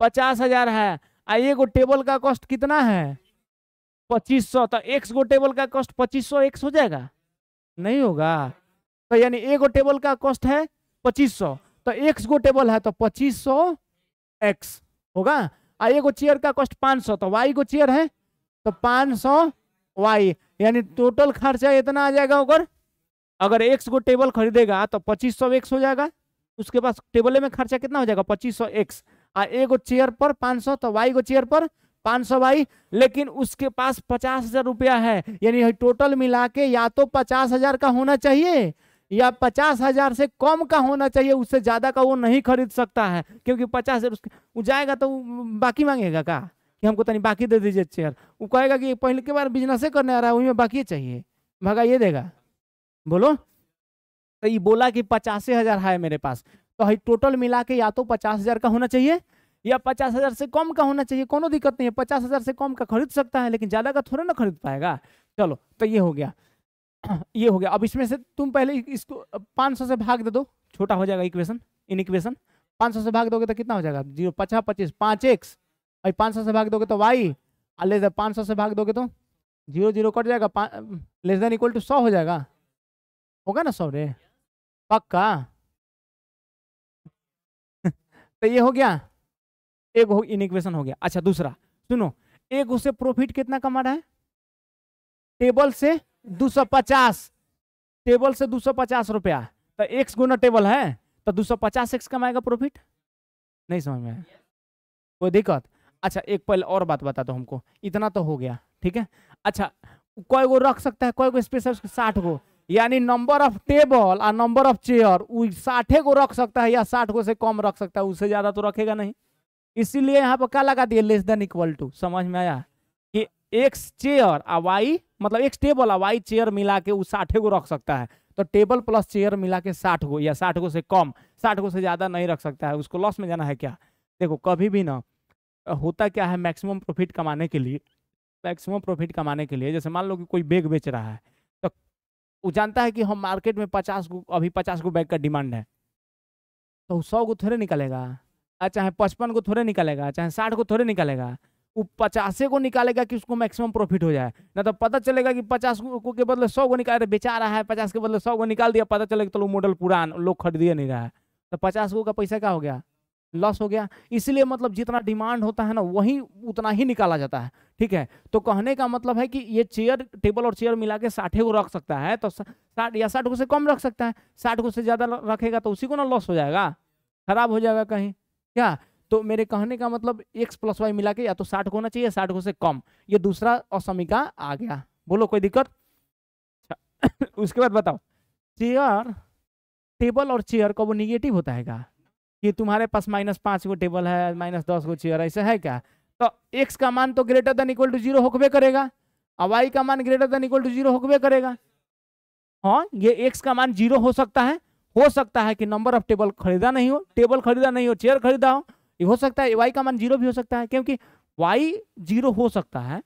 S1: पचास हजार है आइए गो टेबल का कॉस्ट कितना है पच्चीस सौ तो एक्स गो टेबल का कॉस्ट पच्चीस सौ एक्स हो जाएगा नहीं होगा तो यानी एक गो टेबल का कॉस्ट है पच्चीस सौ तो एक्स गो टेबल है तो पच्चीस सौ एक्स होगा आई को चेयर का कॉस्ट पाँच सौ तो वाई को चेयर है तो पाँच सौ वाई यानी टोटल खर्चा इतना आ जाएगा अगर अगर एक्स को टेबल खरीदेगा तो पच्चीस सौ एक्स हो जाएगा उसके पास टेबल में खर्चा कितना हो जाएगा पच्चीस सौ एक्स आ ए को चेयर पर पाँच सौ तो वाई को चेयर पर पाँच सौ वाई लेकिन उसके पास पचास हजार रुपया है यानी टोटल मिला के या तो पचास हजार का होना चाहिए या पचास हजार से कम का होना चाहिए उससे ज़्यादा का वो नहीं खरीद सकता है क्योंकि पचास हजार वो जाएगा तो बाकी मांगेगा का कि हमको तनी तो बाकी दे दीजिए चेयर वो कहेगा कि पहले के बार बिजनेस करने आ रहा है वही में बाकी चाहिए भगा ये देगा बोलो तो ये बोला कि पचासी हजार है मेरे पास तो भाई टोटल मिला के या तो पचास हजार का होना चाहिए या पचास हजार से कम का होना चाहिए कोनो दिक्कत नहीं है पचास हजार से कम का खरीद सकता है लेकिन ज़्यादा का थोड़ा ना खरीद पाएगा चलो तो ये हो गया ये हो गया अब इसमें से तुम पहले इसको 500 से भाग दे दो छोटा हो जाएगा इक्वेशन इन इक्वेशन 500 से भाग दोगे तो कितना हो जाएगा जीरो पचास पच्चीस पाँच एक्स भाई पाँच से भाग दोगे तो वाई और लेस देन पाँच से भाग दोगे तो
S2: जीरो जीरो कट जाएगा लेस देन इक्वल टू सौ हो जाएगा होगा ना सौ रे पक्का तो ये हो गया
S1: एक हो इन इक्वेशन हो गया अच्छा दूसरा सुनो एक उसे प्रॉफिट कितना कमा रहा है टेबल से 250 टेबल से 250 रुपया तो एक्स गुना टेबल है तो 250 एक्स कमाएगा प्रॉफिट नहीं समझ में कोई दिक्कत अच्छा एक पहले और बात बता दो हमको इतना तो हो गया ठीक है अच्छा कोई गो रख सकता है कोई गो स्पेशल साठ गो यानी नंबर ऑफ टेबल और नंबर ऑफ चेयर वो साठे गो रख सकता है या साठ गो से कम रख सकता है उससे ज्यादा तो रखेगा नहीं इसीलिए यहाँ पर क्या लगा दिया लेस देन इक्वल टू समझ में आया एक्स चेयर आ वाई मतलब एक टेबल आ वाई चेयर मिला के वो साठे को रख सकता है तो टेबल प्लस चेयर मिला के साठ गो या साठ गो से कम साठ गो से ज़्यादा नहीं रख सकता है उसको लॉस में जाना है क्या देखो कभी भी ना होता क्या है मैक्सिमम प्रॉफिट कमाने के लिए मैक्सिमम प्रॉफिट कमाने के लिए जैसे मान लो कि कोई बैग बेच रहा है तो वो जानता है कि हम मार्केट में पचास गो अभी पचास गो बैग का डिमांड है तो सौ गो थोड़े निकलेगा चाहे पचपन को थोड़े निकलेगा चाहे साठ को थोड़े निकलेगा पचासे को निकालेगा कि उसको मैक्सिमम प्रॉफिट हो जाए ना तो पता चलेगा कि पचास को के बदले सौ को निकाल बेचा रहा है पचास के बदले सौ को निकाल दिया पता चलेगा तो लोग मॉडल पूरा लोग खरीदे नहीं रहा है तो पचास को का पैसा क्या हो गया लॉस हो गया इसलिए मतलब जितना डिमांड होता है ना वही उतना ही निकाला जाता है ठीक है तो कहने का मतलब है कि ये चेयर टेबल और चेयर मिला के साठे को रख सकता है तो साठ या साठ को से कम रख सकता है साठ को से ज़्यादा रखेगा तो उसी को ना लॉस हो जाएगा खराब हो जाएगा कहीं क्या तो मेरे कहने का मतलब एक्स प्लस वाई मिला के या तो साठ होना चाहिए साठ को से कम ये दूसरा असमिका आ गया बोलो कोई दिक्कत अच्छा, उसके बाद बताओ चेयर टेबल और चेयर का वो निगेटिव होता है क्या कि तुम्हारे पास माइनस पाँच को टेबल है माइनस दस को चेयर ऐसा है क्या तो एक्स का मान तो greater than equal to zero होकबे करेगा और वाई का मान greater than equal to zero होकबे करेगा हाँ ये एक्स का मान जीरो हो सकता है हो सकता है कि नंबर ऑफ टेबल खरीदा नहीं हो टेबल खरीदा नहीं हो चेयर खरीदा हो हो सकता है वाई का मान जीरो भी हो सकता है क्योंकि वाई जीरो हो सकता है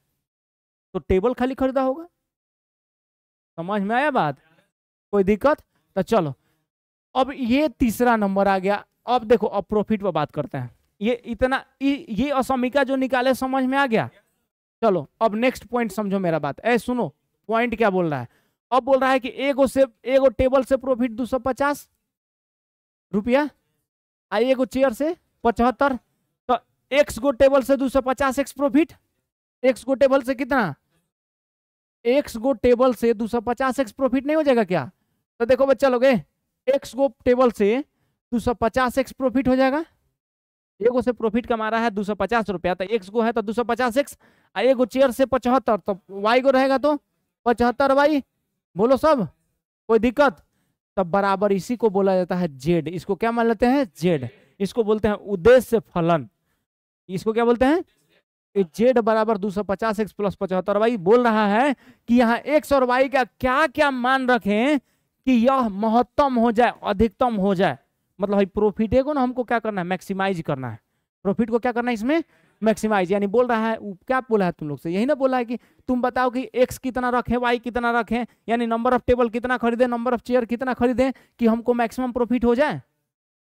S1: तो टेबल खाली खरीदा होगा समझ में आया बात कोई दिक्कत तो चलो अब ये तीसरा नंबर आ गया अब देखो अब प्रॉफिट पर बात करते हैं ये इतना ये असमिका जो निकाले समझ में आ गया चलो अब नेक्स्ट पॉइंट समझो मेरा बात ऐ सुनो पॉइंट क्या बोल रहा है अब बोल रहा है कि एगो से एगो टेबल से प्रॉफिट दो सौ पचास रुपया आ एगो चेयर से पचहत्तर तो एक्स गो टेबल से दो सौ पचास एक्स प्रोफिट एक्स गो टेबल से कितना एक्स गो टेबल से दो सौ पचास एक्स प्रोफिट नहीं हो जाएगा क्या तो देखो बच्चा लोग एक्स गो टेबल से दो सौ पचास एक्स प्रोफिट हो जाएगा एगो से प्रॉफिट कमा रहा है दो सौ पचास रुपया तो एक्स गो है तो दो सौ पचास एक्स और एगो चेयर से पचहत्तर तो वाई गो रहेगा तो पचहत्तर वाई बोलो सब कोई दिक्कत तब बराबर इसी को बोला जाता है जेड इसको क्या मान लेते हैं जेड इसको बोलते हैं उद्देश्य फलन इसको क्या बोलते हैं जेड बराबर दो सौ पचास एक्स प्लस पचहत्तर वाई बोल रहा है कि यहाँ एक्स और वाई का क्या क्या मान रखें कि यह महत्तम हो जाए अधिकतम हो जाए मतलब भाई प्रॉफिट को ना हमको क्या करना है मैक्सिमाइज करना है प्रॉफिट को क्या करना है इसमें मैक्सिमाइज यानी बोल रहा है क्या बोला है तुम लोग से यही ना बोला है कि तुम बताओ कि एक्स कितना रखें वाई कितना रखें यानी नंबर ऑफ टेबल कितना खरीदें नंबर ऑफ चेयर कितना खरीदें कि हमको मैक्सिमम प्रॉफिट हो जाए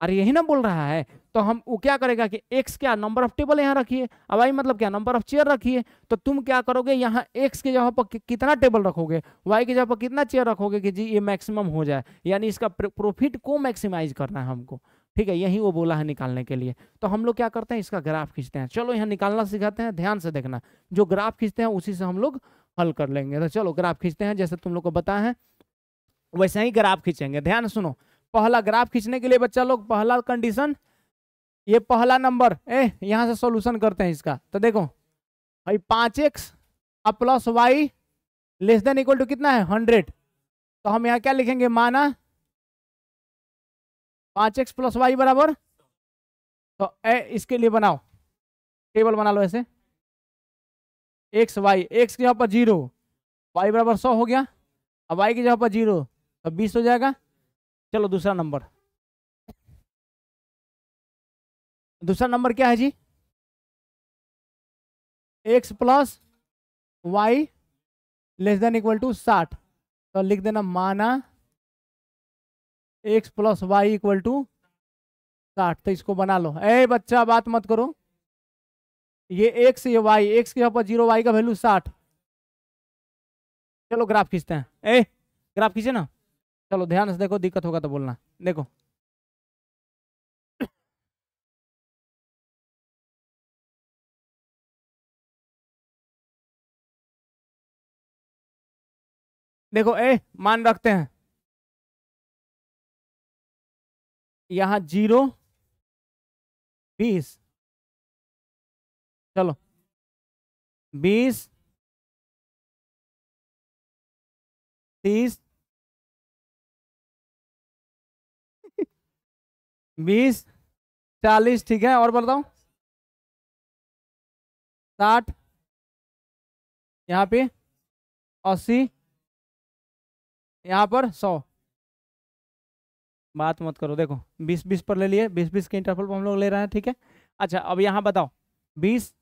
S1: अरे यही ना बोल रहा है तो हम वो क्या करेगा कि एक्स क्या नंबर ऑफ टेबल यहाँ रखिए अब आई मतलब क्या नंबर ऑफ चेयर रखिए तो तुम क्या करोगे यहाँ एक्स के जगह पर कितना टेबल रखोगे वाई के जगह पर कितना चेयर रखोगे कि जी ये मैक्सिमम हो जाए यानी इसका प्रॉफिट को मैक्सिमाइज करना है हमको ठीक है यही वो बोला है निकालने के लिए तो हम लोग क्या करते हैं इसका ग्राफ खींचते हैं चलो यहाँ निकालना सिखाते हैं ध्यान से देखना जो ग्राफ खींचते हैं उसी से हम लोग हल कर लेंगे तो चलो ग्राफ खींचते हैं जैसे तुम लोग को बताया है वैसे ही ग्राफ खींचेंगे ध्यान सुनो पहला ग्राफ खींचने के लिए बच्चा लोग पहला कंडीशन ये पहला नंबर ए यहाँ से सॉल्यूशन करते हैं इसका तो देखो भाई पाँच x plus y
S2: less than equal to कितना है हंड्रेड तो हम यहाँ क्या लिखेंगे माना पाँच एक्स प्लस वाई बराबर तो ए इसके लिए बनाओ टेबल बना लो ऐसे एक्स वाई एक्स के जहाँ पर जीरो वाई बराबर सौ हो गया अब वाई के जहाँ पर जीरो तो बीस हो जाएगा चलो दूसरा नंबर दूसरा नंबर क्या है जी x plus y less than equal to साठ तो लिख देना माना
S1: x plus y equal to साठ तो इसको बना लो ए बच्चा बात मत
S2: करो ये एक्स ये वाई एक्स के यहाँ पर जीरो वाई का वैल्यू साठ चलो ग्राफ खींचते हैं ए ग्राफ खींचे ना चलो ध्यान से देखो दिक्कत होगा तो बोलना देखो देखो ए मान रखते हैं यहां जीरो बीस चलो बीस तीस बीस चालीस ठीक है और बताओ साठ यहाँ पे अस्सी यहाँ पर सौ
S1: बात मत करो देखो बीस बीस पर ले लिए बीस बीस के इंटरफल पर हम लोग ले रहे हैं ठीक है अच्छा अब
S2: यहाँ बताओ बीस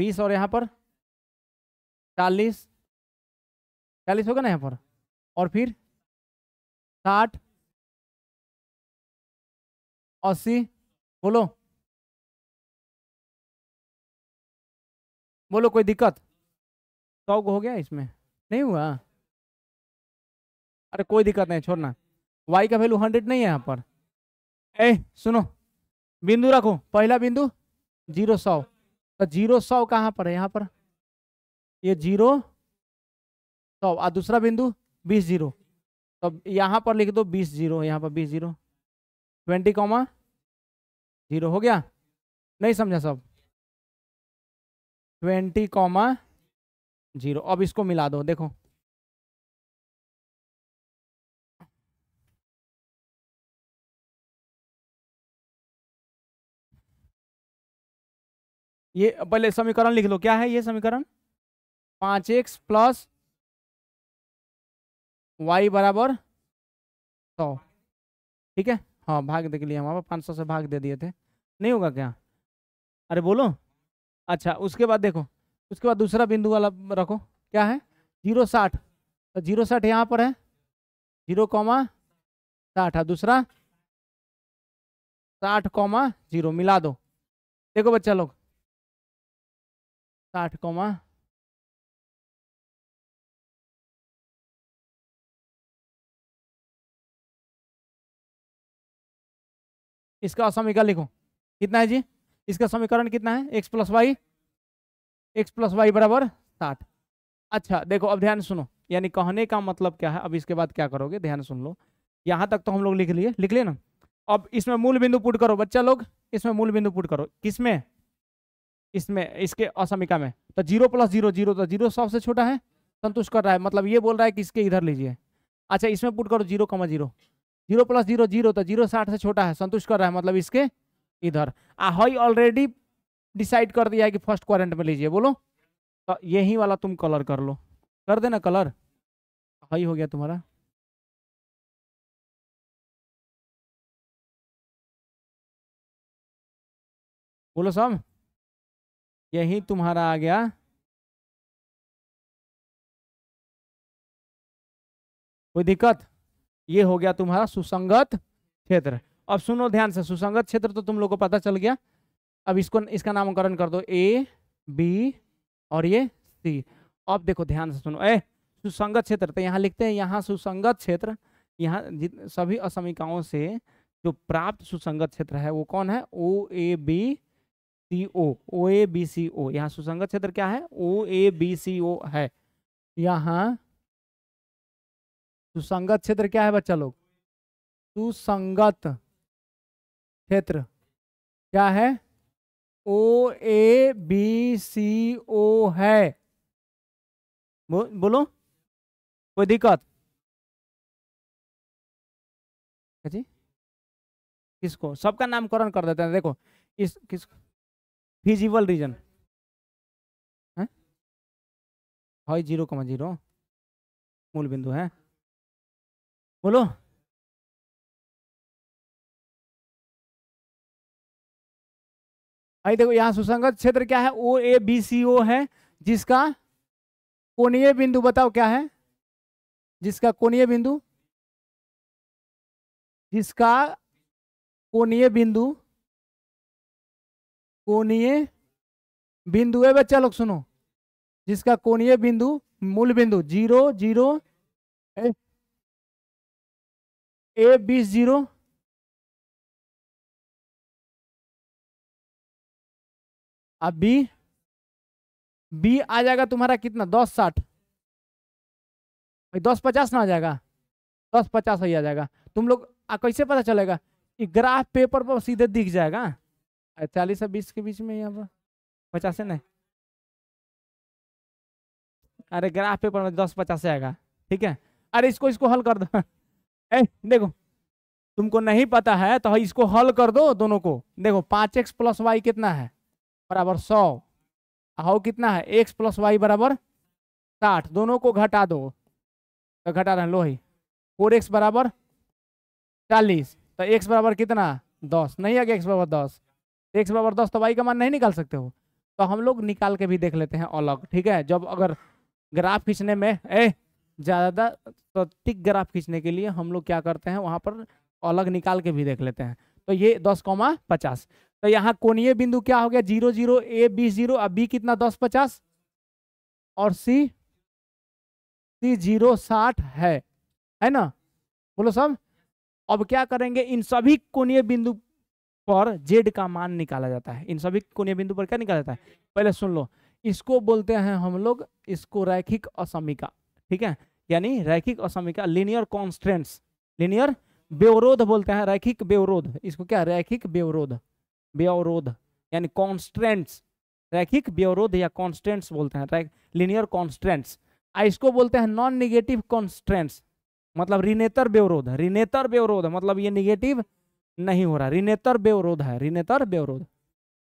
S2: बीस और यहाँ पर चालीस चालीस होगा ना यहाँ पर और फिर साठ अस्सी बोलो बोलो कोई दिक्कत सौ हो गया इसमें नहीं हुआ
S1: अरे कोई दिक्कत नहीं छोड़ना वाई का वैल्यू हंड्रेड नहीं है यहाँ पर ए सुनो बिंदु रखो पहला बिंदु जीरो सौ तो जीरो सौ कहाँ पर है यहाँ पर ये जीरो सौ और दूसरा बिंदु बीस जीरो
S2: तो यहाँ पर लिख दो बीस जीरो यहाँ पर बीस जीरो ट्वेंटी कॉमा जीरो हो गया नहीं समझा सब ट्वेंटी कॉमा जीरो अब इसको मिला दो देखो ये पहले समीकरण लिख लो क्या है ये समीकरण पांच एक्स प्लस वाई बराबर सौ ठीक है हाँ भाग दे के लिए हम पाँच सौ से
S1: भाग दे दिए थे नहीं होगा क्या अरे बोलो अच्छा उसके बाद देखो उसके बाद दूसरा बिंदु वाला रखो क्या है जीरो साठ तो जीरो साठ यहाँ पर है
S2: जीरो कॉमा साठ है दूसरा साठ कॉमा जीरो मिला दो देखो बच्चा लोग साठ कॉमा इसका समीकरण लिखो कितना है जी इसका समीकरण कितना है x plus y x
S1: plus y बराबर साठ अच्छा देखो अब ध्यान सुनो यानी कहने का मतलब क्या है अब इसके बाद क्या करोगे ध्यान सुन लो यहाँ तक तो हम लोग लिख लिए लिख लिए ना अब इसमें मूल बिंदु पुट करो बच्चा लोग इसमें मूल बिंदु पुट करो किसमें इसमें इसके असमिका में तो जीरो प्लस जीरो जीरो तो जीरो सबसे छोटा है संतुष्ट कर रहा है मतलब ये बोल रहा है कि इसके इधर लीजिए अच्छा इसमें पुट करो zero comma zero zero plus zero zero तो जीरो साठ से छोटा है संतुष्ट कर रहा है मतलब इसके इधर आ हई ऑलरेडी डिसाइड कर दिया है कि फर्स्ट क्वारेंट में लीजिए बोलो
S2: तो यही वाला तुम कलर कर लो कर देना कलर हई हो गया तुम्हारा बोलो सब यही तुम्हारा आ गया कोई दिक्कत ये हो गया तुम्हारा सुसंगत क्षेत्र अब सुनो ध्यान से सुसंगत
S1: क्षेत्र तो तुम लोग को पता चल गया अब इसको इसका नामकरण कर दो ए बी और ये सी अब देखो ध्यान से सुनो ए सुसंगत क्षेत्र तो यहाँ लिखते हैं यहाँ सुसंगत क्षेत्र यहाँ सभी असमिकाओं से जो प्राप्त सुसंगत क्षेत्र है वो कौन है ओ A B C O O A B C ओ यहाँ सुसंगत क्षेत्र क्या है
S2: ओ ए बी सी ओ है यहाँ सुसंगत क्षेत्र क्या है बच्चा लोग सुसंगत क्षेत्र क्या है ओ ए बी सी ओ है बो, बोलो कोई दिक्कत जी किसको सबका नामकरण कर देते हैं देखो इस किस फिजिबल रीजन है जीरो कमा जीरो मूल बिंदु है बोलो आई देखो यहां सुसंगत क्षेत्र क्या है ओ ए बी सी ओ है जिसका कोणीय बिंदु बताओ क्या है जिसका कोणीय बिंदु जिसका कोणीय बिंदु कोणीय बिंदु है बच्चा लोग सुनो जिसका कोणीय बिंदु मूल बिंदु जीरो जीरो ए बीस जीरो अब बी बी आ जाएगा तुम्हारा कितना दस साठ दस पचास ना आ जाएगा
S1: दस पचास ही आ जाएगा तुम लोग आ कैसे पता चलेगा कि ग्राफ पेपर पर सीधे दिख जाएगा चालीस और बीस के बीच में यहाँ पर पचास है नहीं अरे ग्राफ पेपर में दस पचास आएगा ठीक है अरे इसको इसको हल कर दो ए देखो तुमको नहीं पता है तो हाँ इसको हल कर दो दोनों को देखो पाँच एक्स प्लस वाई कितना है बराबर सौ हाउ कितना है एक्स प्लस वाई बराबर साठ दोनों को घटा दो तो घटा रहे लो ही फोर एक्स बराबर चालीस तो एक्स बराबर कितना दस नहीं आगे एक्स बराबर दस एक्स बराबर दस तो वाई का मान नहीं निकाल सकते हो तो हम लोग निकाल के भी देख लेते हैं अलग ठीक है जब अगर ग्राफ खींचने में ए ज़्यादा सटीक ग्राफ खींचने के लिए हम लोग क्या करते हैं वहाँ पर अलग निकाल के भी देख लेते हैं तो ये दस कौमा पचास तो यहाँ कोनीय बिंदु क्या हो गया zero zero A B zero अब बी कितना दस पचास और सी सी जीरो साठ है है ना बोलो सब अब क्या करेंगे इन सभी कोनीय बिंदु पर जेड का मान निकाला जाता है इन सभी कोनीय बिंदु पर क्या निकाला जाता है पहले सुन लो इसको बोलते हैं हम लोग इसको रैखिक असमिका ठीक है यानी रैखिक असमिका लिनियर कॉन्स्टेंट्स लिनियर बेवरोध बोलते हैं रैखिक बेवरोध इसको क्या रैखिक बेवरोध बेवरोध यानी कॉन्स्टेंट्स रैखिक बेवरोध या कॉन्स्टेंट्स बोलते हैं लिनियर कॉन्स्टेंट्स इसको बोलते हैं नॉन निगेटिव कॉन्स्टेंट्स मतलब रिनेतर बेवरोध रिनेतर बेवरोध मतलब ये निगेटिव नहीं हो रहा रिनेतर बेवरोध है रिनेतर बेवरोध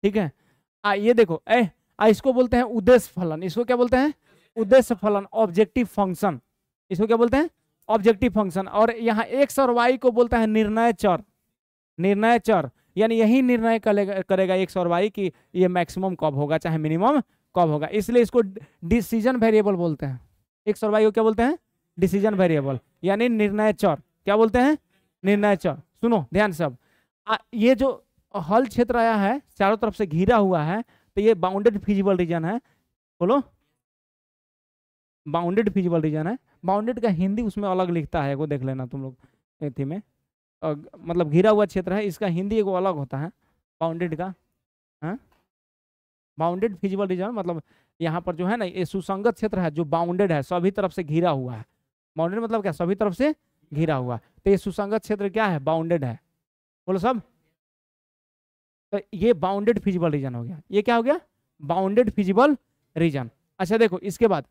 S1: ठीक है आ ये देखो ए आ इसको बोलते हैं उद्देश्य फलन इसको क्या बोलते हैं उद्देश्य फलन ऑब्जेक्टिव फंक्शन इसको क्या बोलते हैं ऑब्जेक्टिव फंक्शन और यहाँ एक्स और वाई को बोलता है निर्णय चर निर्णय चर यानी यही निर्णय करेगा एक्स और वाई की ये मैक्सिमम कब होगा चाहे मिनिमम कब होगा इसलिए इसको डिसीजन वेरिएबल बोलते हैं एक्स और वाई को क्या बोलते हैं डिसीजन वेरिएबल यानी निर्णय चर क्या बोलते हैं निर्णय चर सुनो ध्यान सब आ, ये जो हल क्षेत्र आया है चारों तरफ से घिरा हुआ है तो ये बाउंडेड फिजिबल रीजन है बोलो बाउंडेड फिजिबल रीजन है बाउंडेड का हिंदी उसमें अलग लिखता है वो देख लेना तुम लोग थी में और, मतलब घिरा हुआ क्षेत्र है इसका हिंदी एक अलग होता है बाउंडेड का बाउंडेड फिजिबल रीजन मतलब यहाँ पर जो है ना ये सुसंगत क्षेत्र है जो बाउंडेड है सभी तरफ से घिरा हुआ है बाउंडेड मतलब क्या सभी तरफ से घिरा हुआ तो ये सुसंगत क्षेत्र क्या है बाउंडेड है बोलो सब तो ये बाउंडेड फिजिबल रीजन हो गया ये क्या हो गया बाउंडेड फिजिबल रीजन अच्छा देखो इसके बाद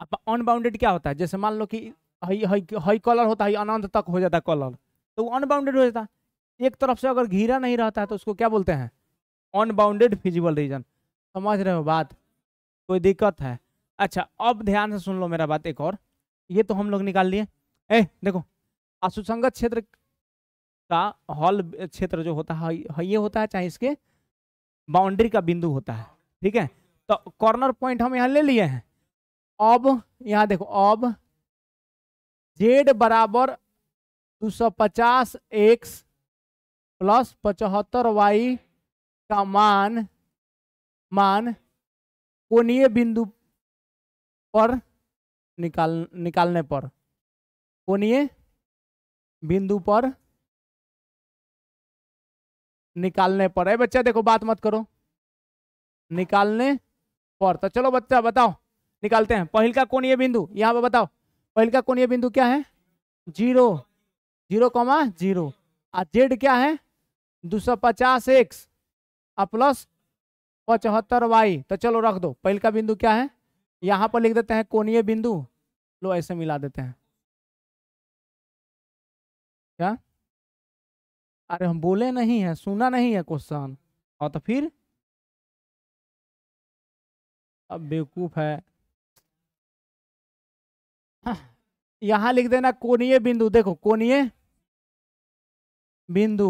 S1: अब अनबाउंडेड क्या होता है जैसे मान लो कि हई हई कलर होता है अनंत तक हो जाता है कलर तो वो अनबाउंडेड हो जाता है एक तरफ से अगर घिरा नहीं रहता है तो उसको क्या बोलते हैं अनबाउंडेड फिजिबल रीजन समझ रहे हो बात कोई दिक्कत है अच्छा अब ध्यान से सुन लो मेरा बात एक और ये तो हम लोग निकाल लिए ए देखो असुसंगत क्षेत्र का हॉल क्षेत्र जो होता है ये होता है चाहे इसके बाउंड्री का बिंदु होता है ठीक है तो कॉर्नर पॉइंट हम यहाँ ले लिए हैं अब यहाँ देखो अब जेड बराबर दो सौ पचास एक्स प्लस पचहत्तर वाई का मान मान
S2: कोणीय बिंदु पर निकाल निकालने पर कोणीय बिंदु पर निकालने पर है बच्चा देखो बात मत करो निकालने
S1: पर तो चलो बच्चा बताओ निकालते हैं पहल का कोणीय बिंदु यहाँ पर बताओ पहल का कोणीय बिंदु क्या है जीरो जीरो कॉमा जीरो और जेड क्या है दो सौ पचास एक्स और प्लस पचहत्तर वाई तो
S2: चलो रख दो पहल का बिंदु क्या है यहाँ पर लिख देते हैं कोणीय बिंदु
S1: लो ऐसे मिला देते
S2: हैं क्या अरे हम बोले नहीं है सुना नहीं है क्वेश्चन और हाँ, तो फिर अब बेवकूफ है यहां लिख देना कोणीय बिंदु देखो कोणीय बिंदु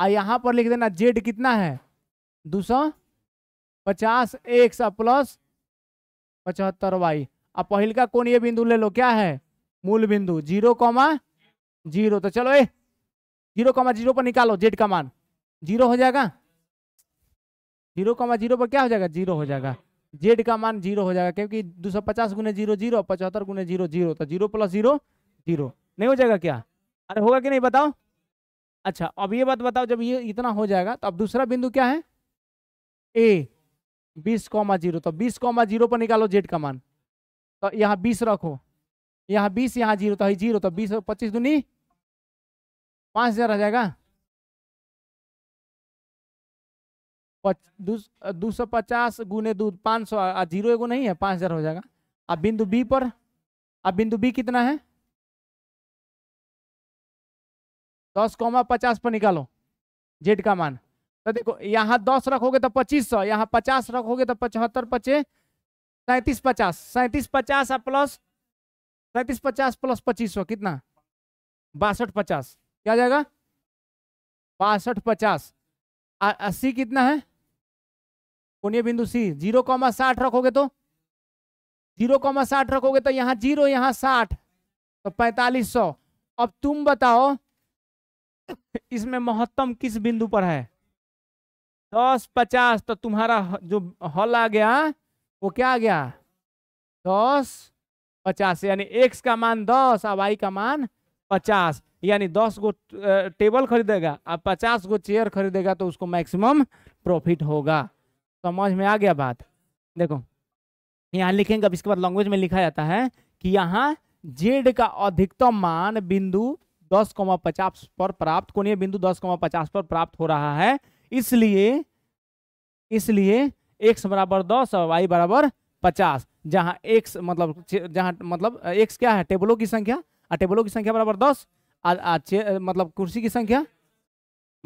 S2: आ यहां पर लिख देना जेड कितना है दो सौ
S1: पचास सौ प्लस पचहत्तर वाई अब पहल का कोनीय बिंदु ले लो क्या है मूल बिंदु जीरो कॉमा जीरो तो चलो ए जीरो कॉमा जीरो पर निकालो जेड का मान जीरो हो जाएगा जीरो कॉमा जीरो पर क्या हो जाएगा जीरो हो जाएगा जेड का मान जीरो हो जाएगा क्योंकि दो सौ पचास गुने जीरो जीरो पचहत्तर गुने जीरो जीरो तो जीरो प्लस जीरो जीरो नहीं हो जाएगा क्या अरे होगा कि नहीं बताओ अच्छा अब ये बात बताओ जब ये इतना हो जाएगा तो अब दूसरा बिंदु क्या है ए बीस कॉमा जीरो तो बीस कॉमा जीरो पर निकालो जेड का मान तो यहाँ बीस रखो
S2: यहाँ बीस यहाँ जीरो तो जीरो तो बीस पच्चीस दूनी पाँच हज़ार आ जाएगा दो सौ पचास गुने दूध पाँच सौ जीरो एगो नहीं है पाँच हज़ार हो जाएगा अब बिंदु बी पर अब बिंदु बी कितना है दस कौमा पचास पर निकालो जेड का मान तो देखो यहाँ दस रखोगे तो पच्चीस सौ यहाँ
S1: पचास रखोगे तो पचहत्तर पचे सैंतीस पचास सैंतीस पचास और प्लस
S2: सैंतीस पचास प्लस पच्चीस सौ कितना बासठ पचास क्या जाएगा बासठ पचास अस्सी कितना है कोणीय बिंदु सी जीरो कॉमा साठ रखोगे तो जीरो कॉमा साठ रखोगे तो यहाँ जीरो
S1: यहाँ साठ तो पैंतालीस सौ अब तुम बताओ इसमें महत्तम किस बिंदु पर है दस पचास तो तुम्हारा जो हल आ गया वो क्या आ गया दस पचास यानी एक्स का मान दस और वाई का मान पचास यानी दस गो टेबल खरीदेगा और पचास गो चेयर खरीदेगा तो उसको मैक्सिमम प्रॉफिट होगा तो समझ में आ गया बात देखो यहाँ लिखेंगे अब इसके बाद लैंग्वेज में लिखा जाता है कि यहाँ जेड का अधिकतम मान बिंदु दस कौमा पचास पर प्राप्त कोणीय बिंदु दस कौमा पचास पर प्राप्त हो रहा है इसलिए इसलिए एक्स बराबर दस और वाई बराबर पचास जहाँ एक्स मतलब जहाँ मतलब एक्स क्या है टेबलों की संख्या और टेबलों की संख्या बराबर दस मतलब कुर्सी की संख्या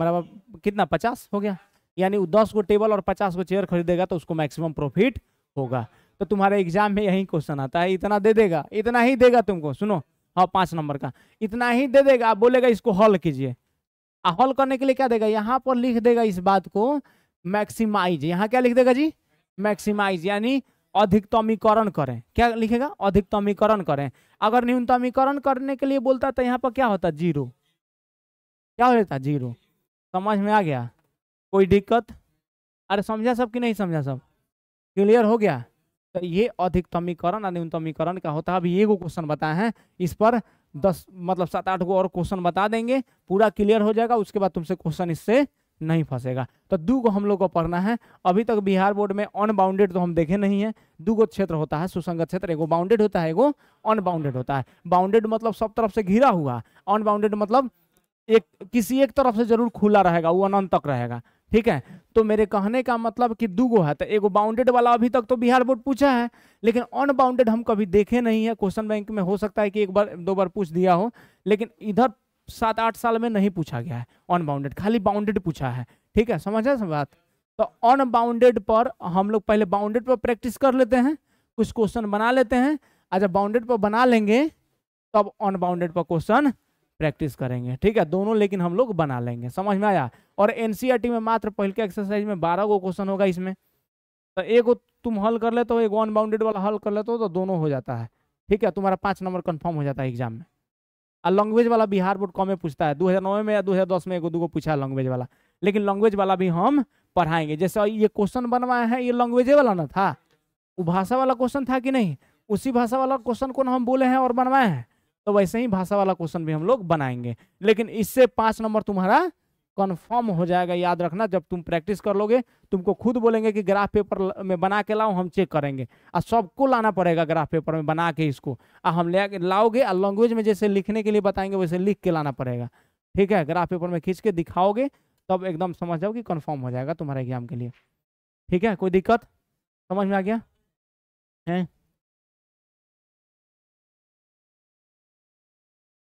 S1: बराबर कितना पचास हो गया यानी दस को टेबल और पचास को चेयर खरीदेगा तो उसको मैक्सिमम प्रॉफिट होगा तो तुम्हारे एग्जाम में यही क्वेश्चन आता है इतना दे देगा इतना ही देगा तुमको सुनो हाँ पाँच नंबर का इतना ही दे देगा बोलेगा इसको हल कीजिए हल करने के लिए क्या देगा यहाँ पर लिख देगा इस बात को मैक्सिमाइज यहाँ क्या लिख देगा जी मैक्सिमाइज यानी अधिकतमीकरण करें क्या लिखेगा अधिकतमीकरण करें अगर न्यूनतमीकरण करने के लिए बोलता तो यहाँ पर क्या होता जीरो क्या हो जाता जीरो समझ में आ गया कोई दिक्कत अरे समझा सब कि नहीं समझा सब क्लियर हो गया तो ये अधिकतमीकरण और न्यूनतमीकरण का होता है अभी गो क्वेश्चन बताए हैं इस पर दस मतलब सात आठ गो और क्वेश्चन बता देंगे पूरा क्लियर हो जाएगा उसके बाद तुमसे क्वेश्चन इससे नहीं फंसेगा तो दो गो हम लोग को पढ़ना है अभी तक बिहार बोर्ड में अनबाउंडेड तो हम देखे नहीं है दो गो क्षेत्र होता है सुसंगत क्षेत्र एगो बाउंडेड होता है एगो अनबाउंडेड होता है बाउंडेड मतलब सब तरफ से घिरा हुआ अनबाउंडेड मतलब एक किसी एक तरफ से जरूर खुला रहेगा वो अनंत तक रहेगा ठीक है तो मेरे कहने का मतलब कि गो है तो एगो बाउंडेड वाला अभी तक तो बिहार बोर्ड पूछा है लेकिन अनबाउंडेड हम कभी देखे नहीं है क्वेश्चन बैंक में हो सकता है कि एक बार दो बार पूछ दिया हो लेकिन इधर सात आठ साल में नहीं पूछा गया है अनबाउंडेड खाली बाउंडेड पूछा है ठीक है समझा सब बात तो अनबाउंडेड पर हम लोग पहले बाउंडेड पर प्रैक्टिस कर लेते हैं कुछ क्वेश्चन बना लेते हैं आज जब बाउंडेड पर बना लेंगे तब अनबाउंडेड पर क्वेश्चन प्रैक्टिस करेंगे ठीक है दोनों लेकिन हम लोग बना लेंगे समझ में आया और एन e में मात्र पहले के एक्सरसाइज में बारह गो क्वेश्चन होगा इसमें तो एक तुम हल कर लेते हो एक अनबाउंडेड वाला हल कर लेते हो तो दोनों हो जाता है ठीक है तुम्हारा पाँच नंबर कन्फर्म हो जाता है एग्जाम में और लैंग्वेज वाला बिहार बोर्ड कॉमे पूछता है दो में या दो में एक दो पूछा है लैंग्वेज वाला लेकिन लैंग्वेज वाला भी हम पढ़ाएंगे जैसे ये क्वेश्चन बनवाए हैं ये लैंग्वेजे वाला ना था वो भाषा वाला क्वेश्चन था कि नहीं उसी भाषा वाला क्वेश्चन को हम बोले हैं और बनवाए हैं तो वैसे ही भाषा वाला क्वेश्चन भी हम लोग बनाएंगे लेकिन इससे पाँच नंबर तुम्हारा कन्फर्म हो जाएगा याद रखना जब तुम प्रैक्टिस कर लोगे तुमको खुद बोलेंगे कि ग्राफ पेपर में बना के लाओ हम चेक करेंगे और सबको लाना पड़ेगा ग्राफ पेपर में बना के इसको और हम ले लाओगे और लैंग्वेज में जैसे लिखने के लिए बताएंगे वैसे लिख के लाना पड़ेगा ठीक है ग्राफ पेपर में खींच के दिखाओगे तब एकदम समझ जाओ कि कन्फर्म हो जाएगा तुम्हारे एग्जाम के लिए ठीक है कोई
S2: दिक्कत समझ में आ गया है